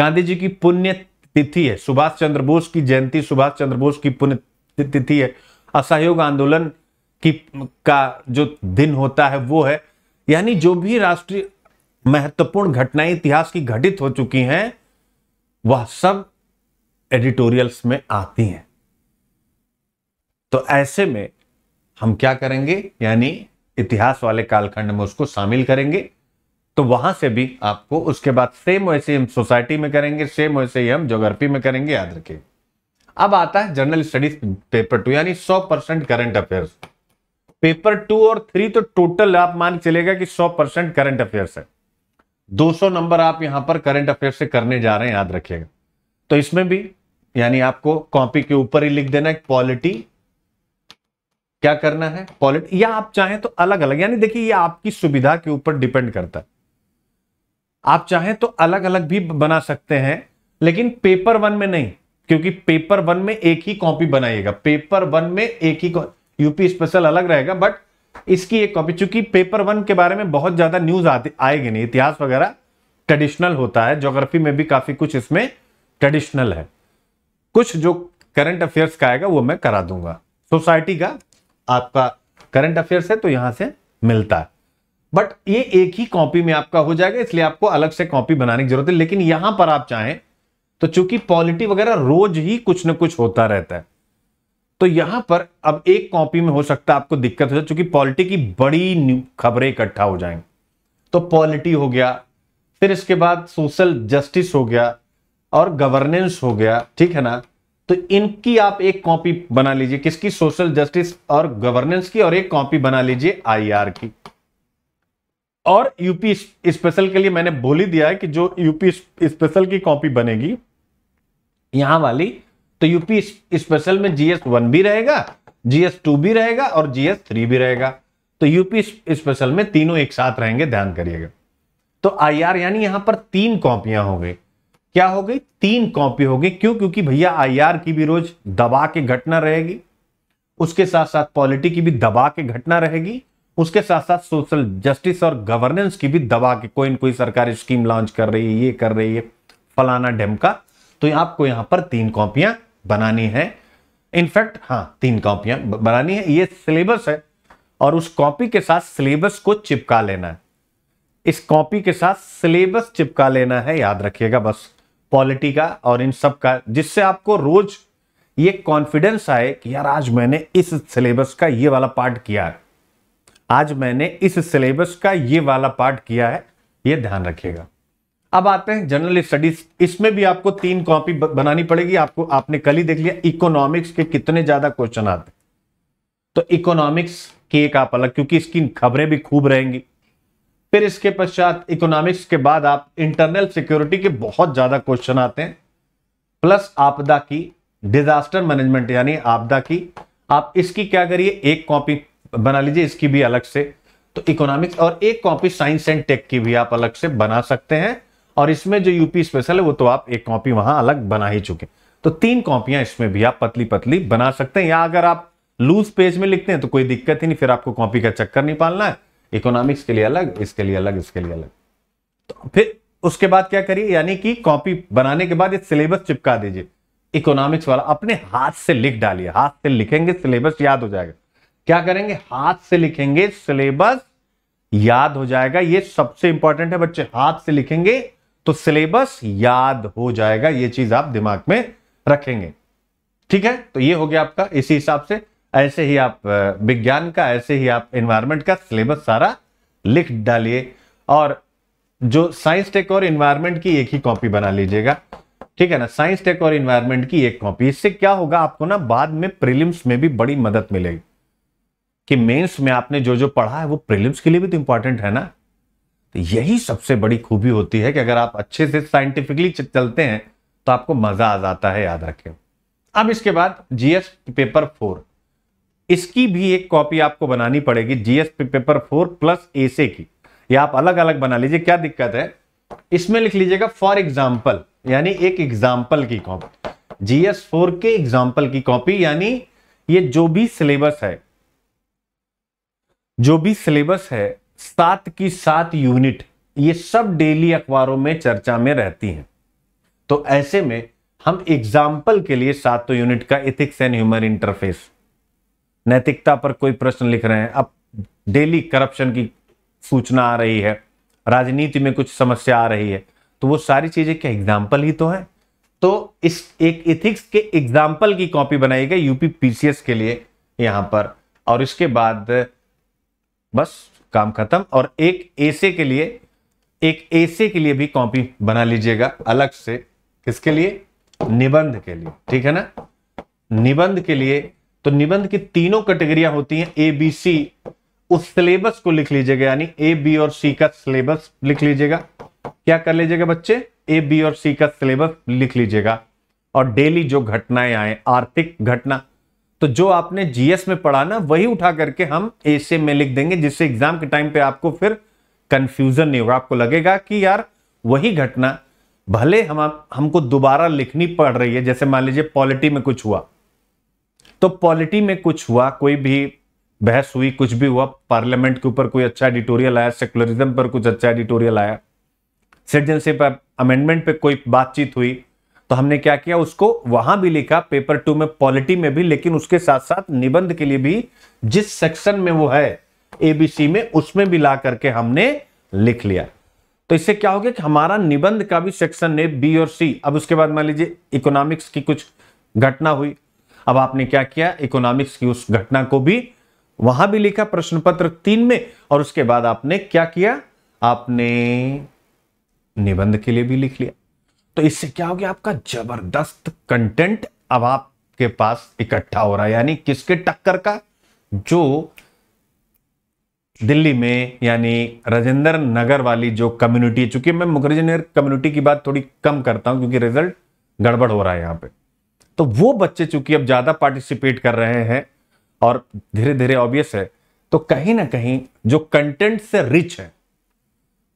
गांधी जी की पुण्य तिथि है सुभाष चंद्र बोस की जयंती सुभाष चंद्र बोस की पुण्य तिथि है असहयोग आंदोलन की का जो दिन होता है वो है यानी जो भी राष्ट्रीय महत्वपूर्ण घटनाएं इतिहास की घटित हो चुकी हैं वह सब एडिटोरियल्स में आती हैं तो ऐसे में हम क्या करेंगे यानी इतिहास वाले कालखंड में उसको शामिल करेंगे तो वहां से भी आपको उसके बाद सेम वैसे हम सोसाइटी में करेंगे सेम वैसे ही हम जोग्राफी में करेंगे याद रखें अब आता है जनरल स्टडीज पेपर टू यानी सौ percent current affairs paper two और थ्री तो टोटल आप मान चलेगा कि सौ परसेंट करंट अफेयर्स है 200 नंबर आप यहां पर करंट अफेयर से करने जा रहे हैं याद रखिएगा तो इसमें भी यानी आपको कॉपी के ऊपर ही लिख देना पॉलिटी क्या करना है पॉलिट या आप चाहें तो अलग अलग यानी देखिए ये आपकी सुविधा के ऊपर डिपेंड करता है आप चाहें तो अलग अलग भी बना सकते हैं लेकिन पेपर वन में नहीं क्योंकि पेपर वन में एक ही कॉपी बनाइएगा पेपर वन में एक ही यूपी स्पेशल अलग रहेगा बट इसकी एक कॉपी चूंकि पेपर वन के बारे में बहुत ज्यादा न्यूज आती आएगी नहीं इतिहास वगैरह ट्रेडिशनल होता है ज्योग्राफी में भी काफी कुछ इसमें ट्रेडिशनल है कुछ जो करंट अफेयर्स का आएगा वो मैं करा दूंगा सोसाइटी का आपका करंट अफेयर्स है तो यहां से मिलता है बट ये एक ही कॉपी में आपका हो जाएगा इसलिए आपको अलग से कॉपी बनाने की जरूरत है लेकिन यहां पर आप चाहें तो चूंकि पॉलिटी वगैरह रोज ही कुछ ना कुछ होता रहता है तो यहां पर अब एक कॉपी में हो सकता है आपको दिक्कत हो जाए चूंकि पॉलिटी की बड़ी खबरें इकट्ठा हो जाएंगे तो पॉलिटी हो गया फिर इसके बाद सोशल जस्टिस हो गया और गवर्नेंस हो गया ठीक है ना तो इनकी आप एक कॉपी बना लीजिए किसकी सोशल जस्टिस और गवर्नेंस की और एक कॉपी बना लीजिए आईआर की और यूपी स्पेशल के लिए मैंने बोली दिया है कि जो यूपी स्पेशल की कॉपी बनेगी यहां वाली तो यूपी स्पेशल में जीएस वन भी रहेगा जीएस टू भी रहेगा और जीएस थ्री भी रहेगा तो यूपी स्पेशल में तीनों एक साथ रहेंगे ध्यान करिएगा तो आईआर यानी यहां पर तीन कॉपियां हो गई क्या हो गई तीन कॉपी हो गई क्यों क्योंकि भैया आईआर की भी रोज दबा के घटना रहेगी उसके साथ साथ पॉलिटी की भी दबा के घटना रहेगी उसके साथ साथ सोशल जस्टिस और गवर्नेंस की भी दबा के कोई ना कोई सरकारी स्कीम लॉन्च कर रही है ये कर रही है फलाना डेम का तो आपको यहां पर तीन कॉपियां बनानी है इनफैक्ट हाँ तीन कॉपियां बनानी है ये सिलेबस है और उस कॉपी के साथ सिलेबस को चिपका लेना है इस कॉपी के साथ सिलेबस चिपका लेना है याद रखिएगा बस पॉलिटी का और इन सब का जिससे आपको रोज ये कॉन्फिडेंस आए कि यार आज मैंने इस सिलेबस का ये वाला पार्ट किया है आज मैंने इस सिलेबस का ये वाला पार्ट किया है ये ध्यान रखिएगा अब आते हैं जनरल स्टडीज इसमें भी आपको तीन कॉपी बनानी पड़ेगी आपको आपने कल ही देख लिया इकोनॉमिक्स के कितने ज्यादा क्वेश्चन आते तो इकोनॉमिक्स की एक आप अलग क्योंकि इसकी खबरें भी खूब रहेंगी फिर इसके पश्चात इकोनॉमिक्स के बाद आप इंटरनल सिक्योरिटी के बहुत ज्यादा क्वेश्चन आते हैं प्लस आपदा की डिजास्टर मैनेजमेंट यानी आपदा की आप इसकी क्या करिए एक कॉपी बना लीजिए इसकी भी अलग से तो इकोनॉमिक्स और एक कॉपी साइंस एंड टेक की भी आप अलग से बना सकते हैं और इसमें जो यूपी स्पेशल है वो तो आप एक कॉपी वहां अलग बना ही चुके तो तीन कॉपियां इसमें भी आप पतली पतली बना सकते हैं या अगर आप लूज पेज में लिखते हैं तो कोई दिक्कत ही नहीं फिर आपको कॉपी का चक्कर नहीं पालना है इकोनॉमिक्स के लिए अलग इसके लिए अलग इसके लिए अलग तो फिर उसके बाद क्या करिए यानी कि कॉपी बनाने के बाद सिलेबस चिपका दीजिए इकोनॉमिक्स वाला अपने हाथ से लिख डालिए हाथ से लिखेंगे सिलेबस याद हो जाएगा क्या करेंगे हाथ से लिखेंगे सिलेबस याद हो जाएगा ये सबसे इंपॉर्टेंट है बच्चे हाथ से लिखेंगे तो सिलेबस याद हो जाएगा ये चीज आप दिमाग में रखेंगे ठीक है तो ये हो गया आपका इसी हिसाब से ऐसे ही आप विज्ञान का ऐसे ही आप इन्वायरमेंट का सिलेबस सारा लिख डालिए और जो साइंस टेक और इन्वायरमेंट की एक ही कॉपी बना लीजिएगा ठीक है ना साइंस टेक और इन्वायरमेंट की एक कॉपी इससे क्या होगा आपको ना बाद में प्रीलिम्स में भी बड़ी मदद मिलेगी कि मेंस में आपने जो जो पढ़ा है वो प्रीलिम्स के लिए भी तो इंपॉर्टेंट है ना तो यही सबसे बड़ी खूबी होती है कि अगर आप अच्छे से साइंटिफिकली चलते हैं तो आपको मजा आ जाता है याद रखें अब इसके बाद जीएस पेपर फोर इसकी भी एक कॉपी आपको बनानी पड़ेगी GS paper four plus essay की या आप अलग अलग बना लीजिए क्या दिक्कत है इसमें लिख लीजिएगा फॉर एग्जाम्पल यानी एक एग्जाम्पल की कॉपी जीएस फोर के एग्जाम्पल की कॉपी यानी ये जो भी सिलेबस है जो भी सिलेबस है सात की सात यूनिट ये सब डेली अखबारों में चर्चा में रहती हैं तो ऐसे में हम एग्जाम्पल के लिए सातों यूनिट का इथिक्स एंड ह्यूमन इंटरफेस नैतिकता पर कोई प्रश्न लिख रहे हैं अब डेली करप्शन की सूचना आ रही है राजनीति में कुछ समस्या आ रही है तो वो सारी चीजें क्या एग्जाम्पल ही तो है तो इस एक इथिक्स के एग्जाम्पल की कॉपी बनाई गई यूपी पीसीएस के लिए यहां पर और इसके बाद बस काम खत्म और एक एसे के लिए एक एसे के लिए भी कॉपी बना लीजिएगा अलग से किसके लिए निबंध के लिए ठीक है ना निबंध के लिए तो निबंध की तीनों कैटेगरियां होती हैं ए बी सी उस सिलेबस को लिख लीजिएगा यानी ए बी और सी का सिलेबस लिख लीजिएगा क्या कर लीजिएगा बच्चे ए बी और सी का सिलेबस लिख लीजिएगा और डेली जो घटनाएं आए आर्थिक घटना तो जो आपने जीएस में पढ़ा ना वही उठा करके हम एसे में लिख देंगे जिससे एग्जाम के टाइम पे आपको फिर कंफ्यूजन नहीं होगा आपको लगेगा कि यार वही घटना भले हम हमको दोबारा लिखनी पड़ रही है जैसे मान लीजिए पॉलिटी में कुछ हुआ तो पॉलिटी में कुछ हुआ कोई भी बहस हुई कुछ भी हुआ पार्लियामेंट के ऊपर कोई अच्छा एडिटोरियल आया सेकुलरिज्म पर कुछ अच्छा एडिटोरियल आया सिटीजनशिप अमेंडमेंट पे कोई बातचीत हुई तो हमने क्या किया उसको वहां भी लिखा पेपर टू में पॉलिटी में भी लेकिन उसके साथ साथ निबंध के लिए भी जिस सेक्शन में वो है एबीसी में उसमें भी ला करके हमने लिख लिया तो इससे क्या हो गया कि हमारा निबंध का भी सेक्शन ने बी और सी अब उसके बाद मान लीजिए इकोनॉमिक्स की कुछ घटना हुई अब आपने क्या किया इकोनॉमिक्स की उस घटना को भी वहां भी लिखा प्रश्न पत्र तीन में और उसके बाद आपने क्या किया आपने निबंध के लिए भी लिख लिया तो इससे क्या हो गया आपका जबरदस्त कंटेंट अब आपके पास इकट्ठा हो रहा है यानी किसके टक्कर का जो दिल्ली में यानी राजेंद्र नगर वाली जो कम्युनिटी है चूंकि मैं मुखर्जी नगर कम्युनिटी की बात थोड़ी कम करता हूं क्योंकि रिजल्ट गड़बड़ हो रहा है यहां पर तो वो बच्चे चूंकि अब ज़्यादा पार्टिसिपेट कर रहे हैं और धीरे धीरे ऑब्वियस है तो कहीं ना कहीं जो कंटेंट से रिच है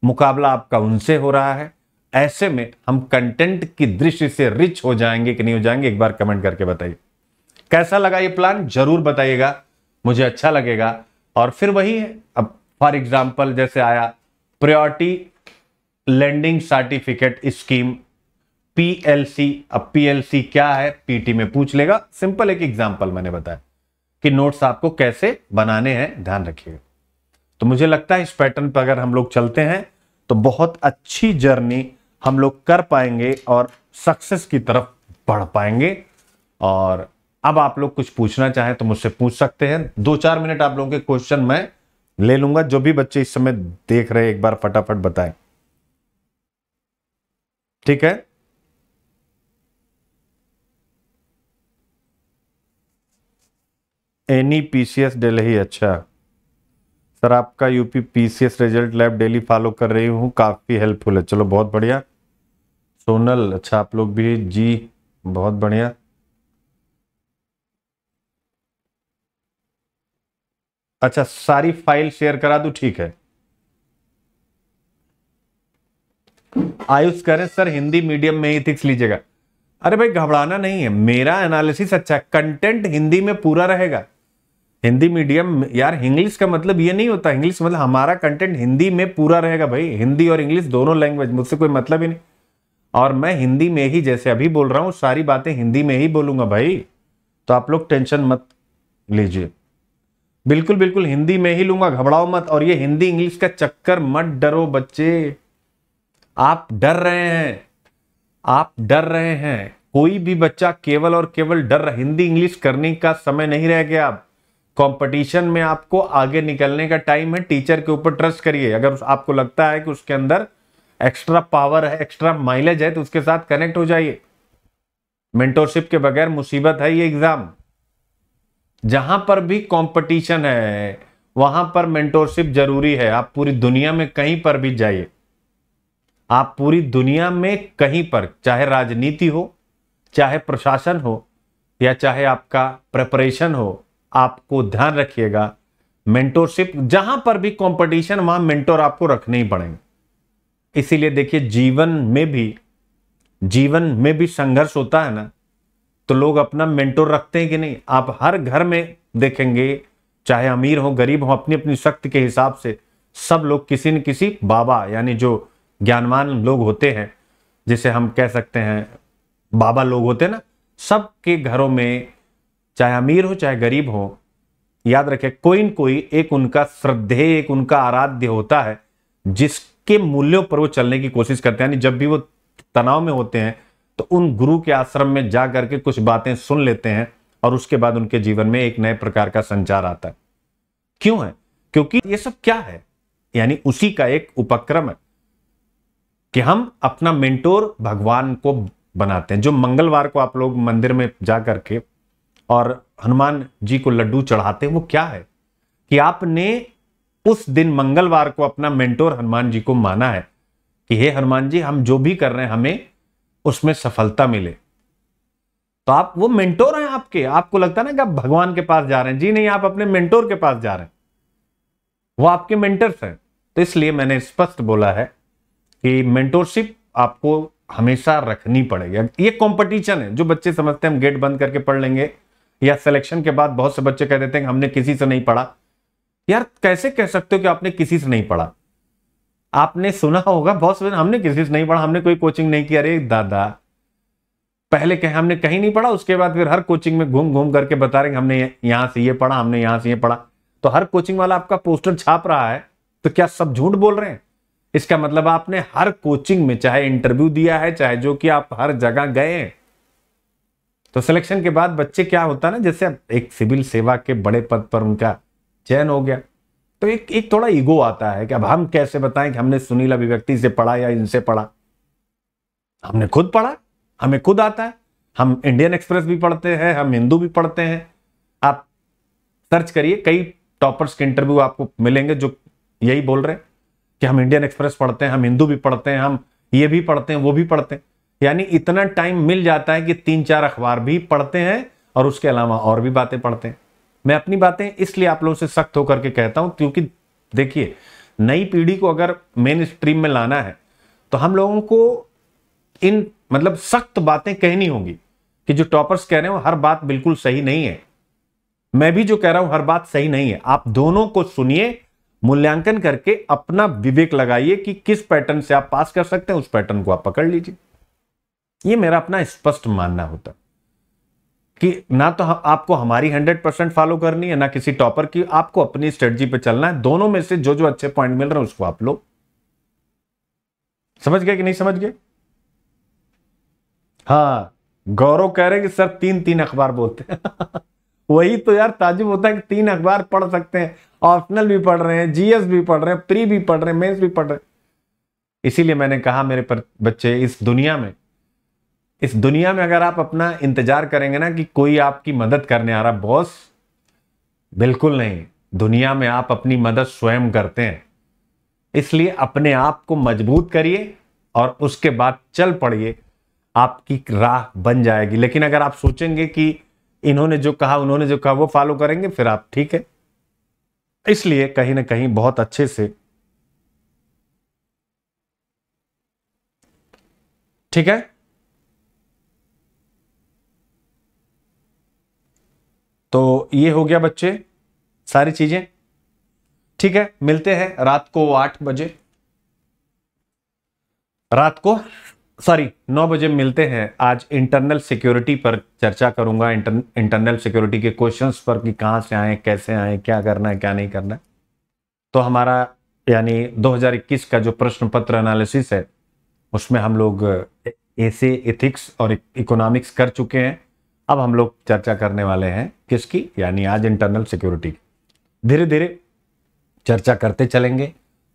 मुकाबला आपका उनसे हो रहा है ऐसे में हम कंटेंट की दृष्टि से रिच हो जाएंगे कि नहीं हो जाएंगे एक बार कमेंट करके बताइए कैसा लगा ये प्लान जरूर बताइएगा मुझे अच्छा लगेगा और फिर वही है अब फॉर एग्जाम्पल जैसे आया priority landing certificate scheme PLC अब पीएलसी क्या है पीटी में पूछ लेगा सिंपल एक एग्जाम्पल मैंने बताया कि नोट्स आपको कैसे बनाने हैं ध्यान रखिएगा तो मुझे लगता है इस पैटर्न पर अगर हम लोग चलते हैं तो बहुत अच्छी जर्नी हम लोग कर पाएंगे और सक्सेस की तरफ बढ़ पाएंगे और अब आप लोग कुछ पूछना चाहें तो मुझसे पूछ सकते हैं दो चार मिनट आप लोगों के क्वेश्चन मैं ले लूंगा जो भी बच्चे इस समय देख रहे हैं एक बार फटाफट बताएं ठीक है एनी पीसीएस दिल्ली अच्छा सर आपका UP PCS result lab daily follow कर रही हूँ काफ़ी हेल्पफुल है चलो बहुत बढ़िया सोनल अच्छा आप लोग भी जी बहुत बढ़िया अच्छा सारी फाइल शेयर करा दू ठीक है आयुष कह रहे सर हिंदी मीडियम में इथिक्स लीजिएगा अरे भाई घबराना नहीं है मेरा एनालिसिस अच्छा कंटेंट हिंदी में पूरा रहेगा हिंदी मीडियम यार इंग्लिश का मतलब ये नहीं होता इंग्लिश मतलब हमारा कंटेंट हिंदी में पूरा रहेगा भाई हिंदी और इंग्लिश दोनों लैंग्वेज मुझसे कोई मतलब ही नहीं और मैं हिंदी में ही जैसे अभी बोल रहा हूँ सारी बातें हिंदी में ही बोलूंगा भाई तो आप लोग टेंशन मत लीजिए बिल्कुल बिल्कुल हिंदी में ही लूंगा घबराओ मत और ये हिंदी इंग्लिश का चक्कर मत डरो बच्चे आप डर रहे हैं आप डर रहे हैं कोई भी बच्चा केवल और केवल डर हिंदी इंग्लिश करने का समय नहीं रह गया अब कंपटीशन में आपको आगे निकलने का टाइम है टीचर के ऊपर ट्रस्ट करिए अगर आपको लगता है कि उसके अंदर एक्स्ट्रा पावर है एक्स्ट्रा माइलेज है तो उसके साथ कनेक्ट हो जाइए मेंटोरशिप के बगैर मुसीबत है ये एग्जाम जहां पर भी कंपटीशन है वहां पर मेंटोरशिप जरूरी है आप पूरी दुनिया में कहीं पर भी जाइए आप पूरी दुनिया में कहीं पर चाहे राजनीति हो चाहे प्रशासन हो या चाहे आपका प्रेपरेशन हो आपको ध्यान रखिएगा मेंटोरशिप जहां पर भी कंपटीशन वहां मेंटोर आपको रखने ही पड़ेंगे इसीलिए देखिए जीवन में भी जीवन में भी संघर्ष होता है ना तो लोग अपना मेंटोर रखते हैं कि नहीं आप हर घर में देखेंगे चाहे अमीर हो गरीब हो अपनी अपनी शक्ति के हिसाब से सब लोग किसी न किसी बाबा यानी जो ज्ञानवान लोग होते हैं जिसे हम कह सकते हैं बाबा लोग होते हैं ना सबके घरों में चाहे अमीर हो चाहे गरीब हो याद रखें कोई न कोई एक उनका श्रद्धेय एक उनका आराध्य होता है जिसके मूल्यों पर वो चलने की कोशिश करते हैं यानी जब भी वो तनाव में होते हैं तो उन गुरु के आश्रम में जा करके कुछ बातें सुन लेते हैं और उसके बाद उनके जीवन में एक नए प्रकार का संचार आता है क्यों है क्योंकि ये सब क्या है यानी उसी का एक उपक्रम है कि हम अपना मेंटोर भगवान को बनाते हैं जो मंगलवार को आप लोग मंदिर में जाकर के और हनुमान जी को लड्डू चढ़ाते हैं वो क्या है कि आपने उस दिन मंगलवार को अपना मेंटोर हनुमान जी को माना है कि हे हनुमान जी हम जो भी कर रहे हैं हमें उसमें सफलता मिले तो आप वो मेंटोर हैं आपके आपको लगता है ना कि आप भगवान के पास जा रहे हैं जी नहीं आप अपने मेंटोर के पास जा रहे हैं वो आपके मेंटर्स हैं तो इसलिए मैंने स्पष्ट बोला है कि मेंटोरशिप आपको हमेशा रखनी पड़ेगी ये कंपटीशन है जो बच्चे समझते हैं हम गेट बंद करके पढ़ लेंगे या सिलेक्शन के बाद बहुत से बच्चे कह देते हैं हमने किसी से नहीं पढ़ा यार कैसे कह सकते हो कि आपने किसी से नहीं पढ़ा आपने सुना होगा बहुत से हमने किसी से नहीं पढ़ा हमने कोई कोचिंग नहीं किया अरे दादा पहले कहे हमने कहीं नहीं पढ़ा उसके बाद फिर हर कोचिंग में घूम घूम करके बता रहे हमने यहां से ये पढ़ा हमने यहां से ये पढ़ा तो हर कोचिंग वाला आपका पोस्टर छाप रहा है तो क्या सब झूठ बोल रहे हैं इसका मतलब आपने हर कोचिंग में चाहे इंटरव्यू दिया है चाहे जो कि आप हर जगह गए हैं तो सिलेक्शन के बाद बच्चे क्या होता है ना जैसे एक सिविल सेवा के बड़े पद पर उनका चयन हो गया तो एक एक थोड़ा ईगो आता है कि अब हम कैसे बताएं कि हमने सुनील अभिव्यक्ति से पढ़ा या इनसे पढ़ा हमने खुद पढ़ा हमें खुद आता है हम इंडियन एक्सप्रेस भी पढ़ते हैं हम हिंदू भी पढ़ते हैं आप सर्च करिए कई टॉपर्स के इंटरव्यू आपको मिलेंगे जो यही बोल रहे हैं कि हम इंडियन एक्सप्रेस पढ़ते हैं हम हिंदू भी पढ़ते हैं हम ये भी पढ़ते हैं वो भी पढ़ते हैं यानी इतना टाइम मिल जाता है कि तीन चार अखबार भी पढ़ते हैं और उसके अलावा और भी बातें पढ़ते हैं मैं अपनी बातें इसलिए आप लोगों से सख्त होकर के कहता हूं क्योंकि देखिए नई पीढ़ी को अगर मेन स्ट्रीम में लाना है तो हम लोगों को इन मतलब सख्त बातें कहनी होंगी कि जो टॉपर्स कह रहे हो हर बात बिल्कुल सही नहीं है मैं भी जो कह रहा हूं हर बात सही नहीं है आप दोनों को सुनिए मूल्यांकन करके अपना विवेक लगाइए कि किस पैटर्न से आप पास कर सकते हैं उस पैटर्न को आप पकड़ लीजिए ये मेरा अपना स्पष्ट मानना होता कि ना तो आपको हमारी हंड्रेड परसेंट फॉलो करनी है ना किसी टॉपर की आपको अपनी स्ट्रेटजी पे चलना है दोनों में से जो जो अच्छे पॉइंट मिल रहे हैं उसको आप लोग समझ गए कि नहीं समझ गए हाँ गौरव कह रहे हैं कि सर तीन तीन अखबार बोलते हैं वही तो यार ताजुब होता है कि तीन अखबार पढ़ सकते हैं ऑप्शनल भी पढ़ रहे हैं जीएस भी पढ़ रहे हैं प्री भी पढ़ रहे हैं मेन्स भी पढ़ रहे हैं इसीलिए मैंने कहा मेरे पर बच्चे इस दुनिया में इस दुनिया में अगर आप अपना इंतजार करेंगे ना कि कोई आपकी मदद करने आ रहा बॉस बिल्कुल नहीं दुनिया में आप अपनी मदद स्वयं करते हैं इसलिए अपने आप को मजबूत करिए और उसके बाद चल पड़िए आपकी राह बन जाएगी लेकिन अगर आप सोचेंगे कि इन्होंने जो कहा उन्होंने जो कहा वो फॉलो करेंगे फिर आप ठीक है इसलिए कहीं ना कहीं बहुत अच्छे से ठीक है ये हो गया बच्चे सारी चीजें ठीक है मिलते हैं रात को आठ बजे रात को सॉरी नौ बजे मिलते हैं आज इंटरनल सिक्योरिटी पर चर्चा करूंगा इंटर, इंटरनल सिक्योरिटी के क्वेश्चंस पर कि कहां से आए कैसे आए क्या करना है क्या नहीं करना है तो हमारा यानी 2021 का जो प्रश्न पत्र एनालिसिस है उसमें हम लोग ऐसे एथिक्स और इकोनॉमिक्स कर चुके हैं अब हम लोग चर्चा करने वाले हैं किसकी यानी आज इंटरनल सिक्योरिटी की धीरे धीरे चर्चा करते चलेंगे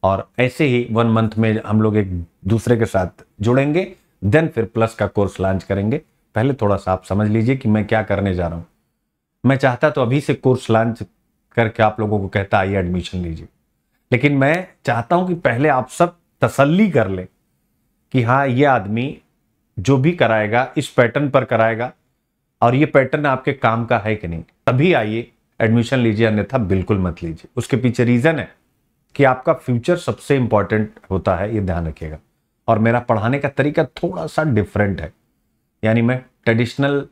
और ऐसे ही वन मंथ में हम लोग एक दूसरे के साथ जुड़ेंगे देन फिर प्लस का कोर्स लॉन्च करेंगे पहले थोड़ा सा आप समझ लीजिए कि मैं क्या करने जा रहा हूँ मैं चाहता तो अभी से कोर्स लॉन्च करके आप लोगों को कहता आइए एडमिशन लीजिए लेकिन मैं चाहता हूँ कि पहले आप सब तसल्ली कर लें कि हाँ ये आदमी जो भी कराएगा इस पैटर्न पर कराएगा और ये पैटर्न आपके काम का है कि नहीं तभी आइए एडमिशन लीजिए अन्यथा बिल्कुल मत लीजिए उसके पीछे रीजन है कि आपका फ्यूचर सबसे इंपॉर्टेंट होता है ये ध्यान रखिएगा और मेरा पढ़ाने का तरीका थोड़ा सा डिफरेंट है यानी मैं ट्रेडिशनल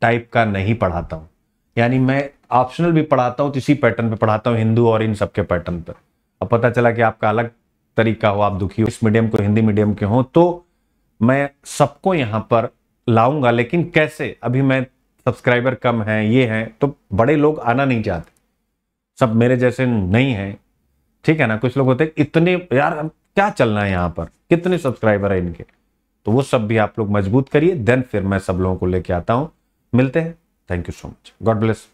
टाइप का नहीं पढ़ाता हूँ यानी मैं ऑप्शनल भी पढ़ाता हूँ तो इसी पैटर्न पर पढ़ाता हूँ हिंदू और इन सब के पैटर्न पर अब पता चला कि आपका अलग तरीका हो आप दुखी हो इस मीडियम को हिंदी मीडियम के हों तो मैं सबको यहाँ पर लाऊंगा लेकिन कैसे अभी मैं सब्सक्राइबर कम हैं ये हैं तो बड़े लोग आना नहीं चाहते सब मेरे जैसे नहीं हैं ठीक है ना कुछ लोग होते हैं इतने यार क्या चलना है यहाँ पर कितने सब्सक्राइबर है इनके तो वो सब भी आप लोग मजबूत करिए देन फिर मैं सब लोगों को लेके आता हूँ मिलते हैं thank you so much God bless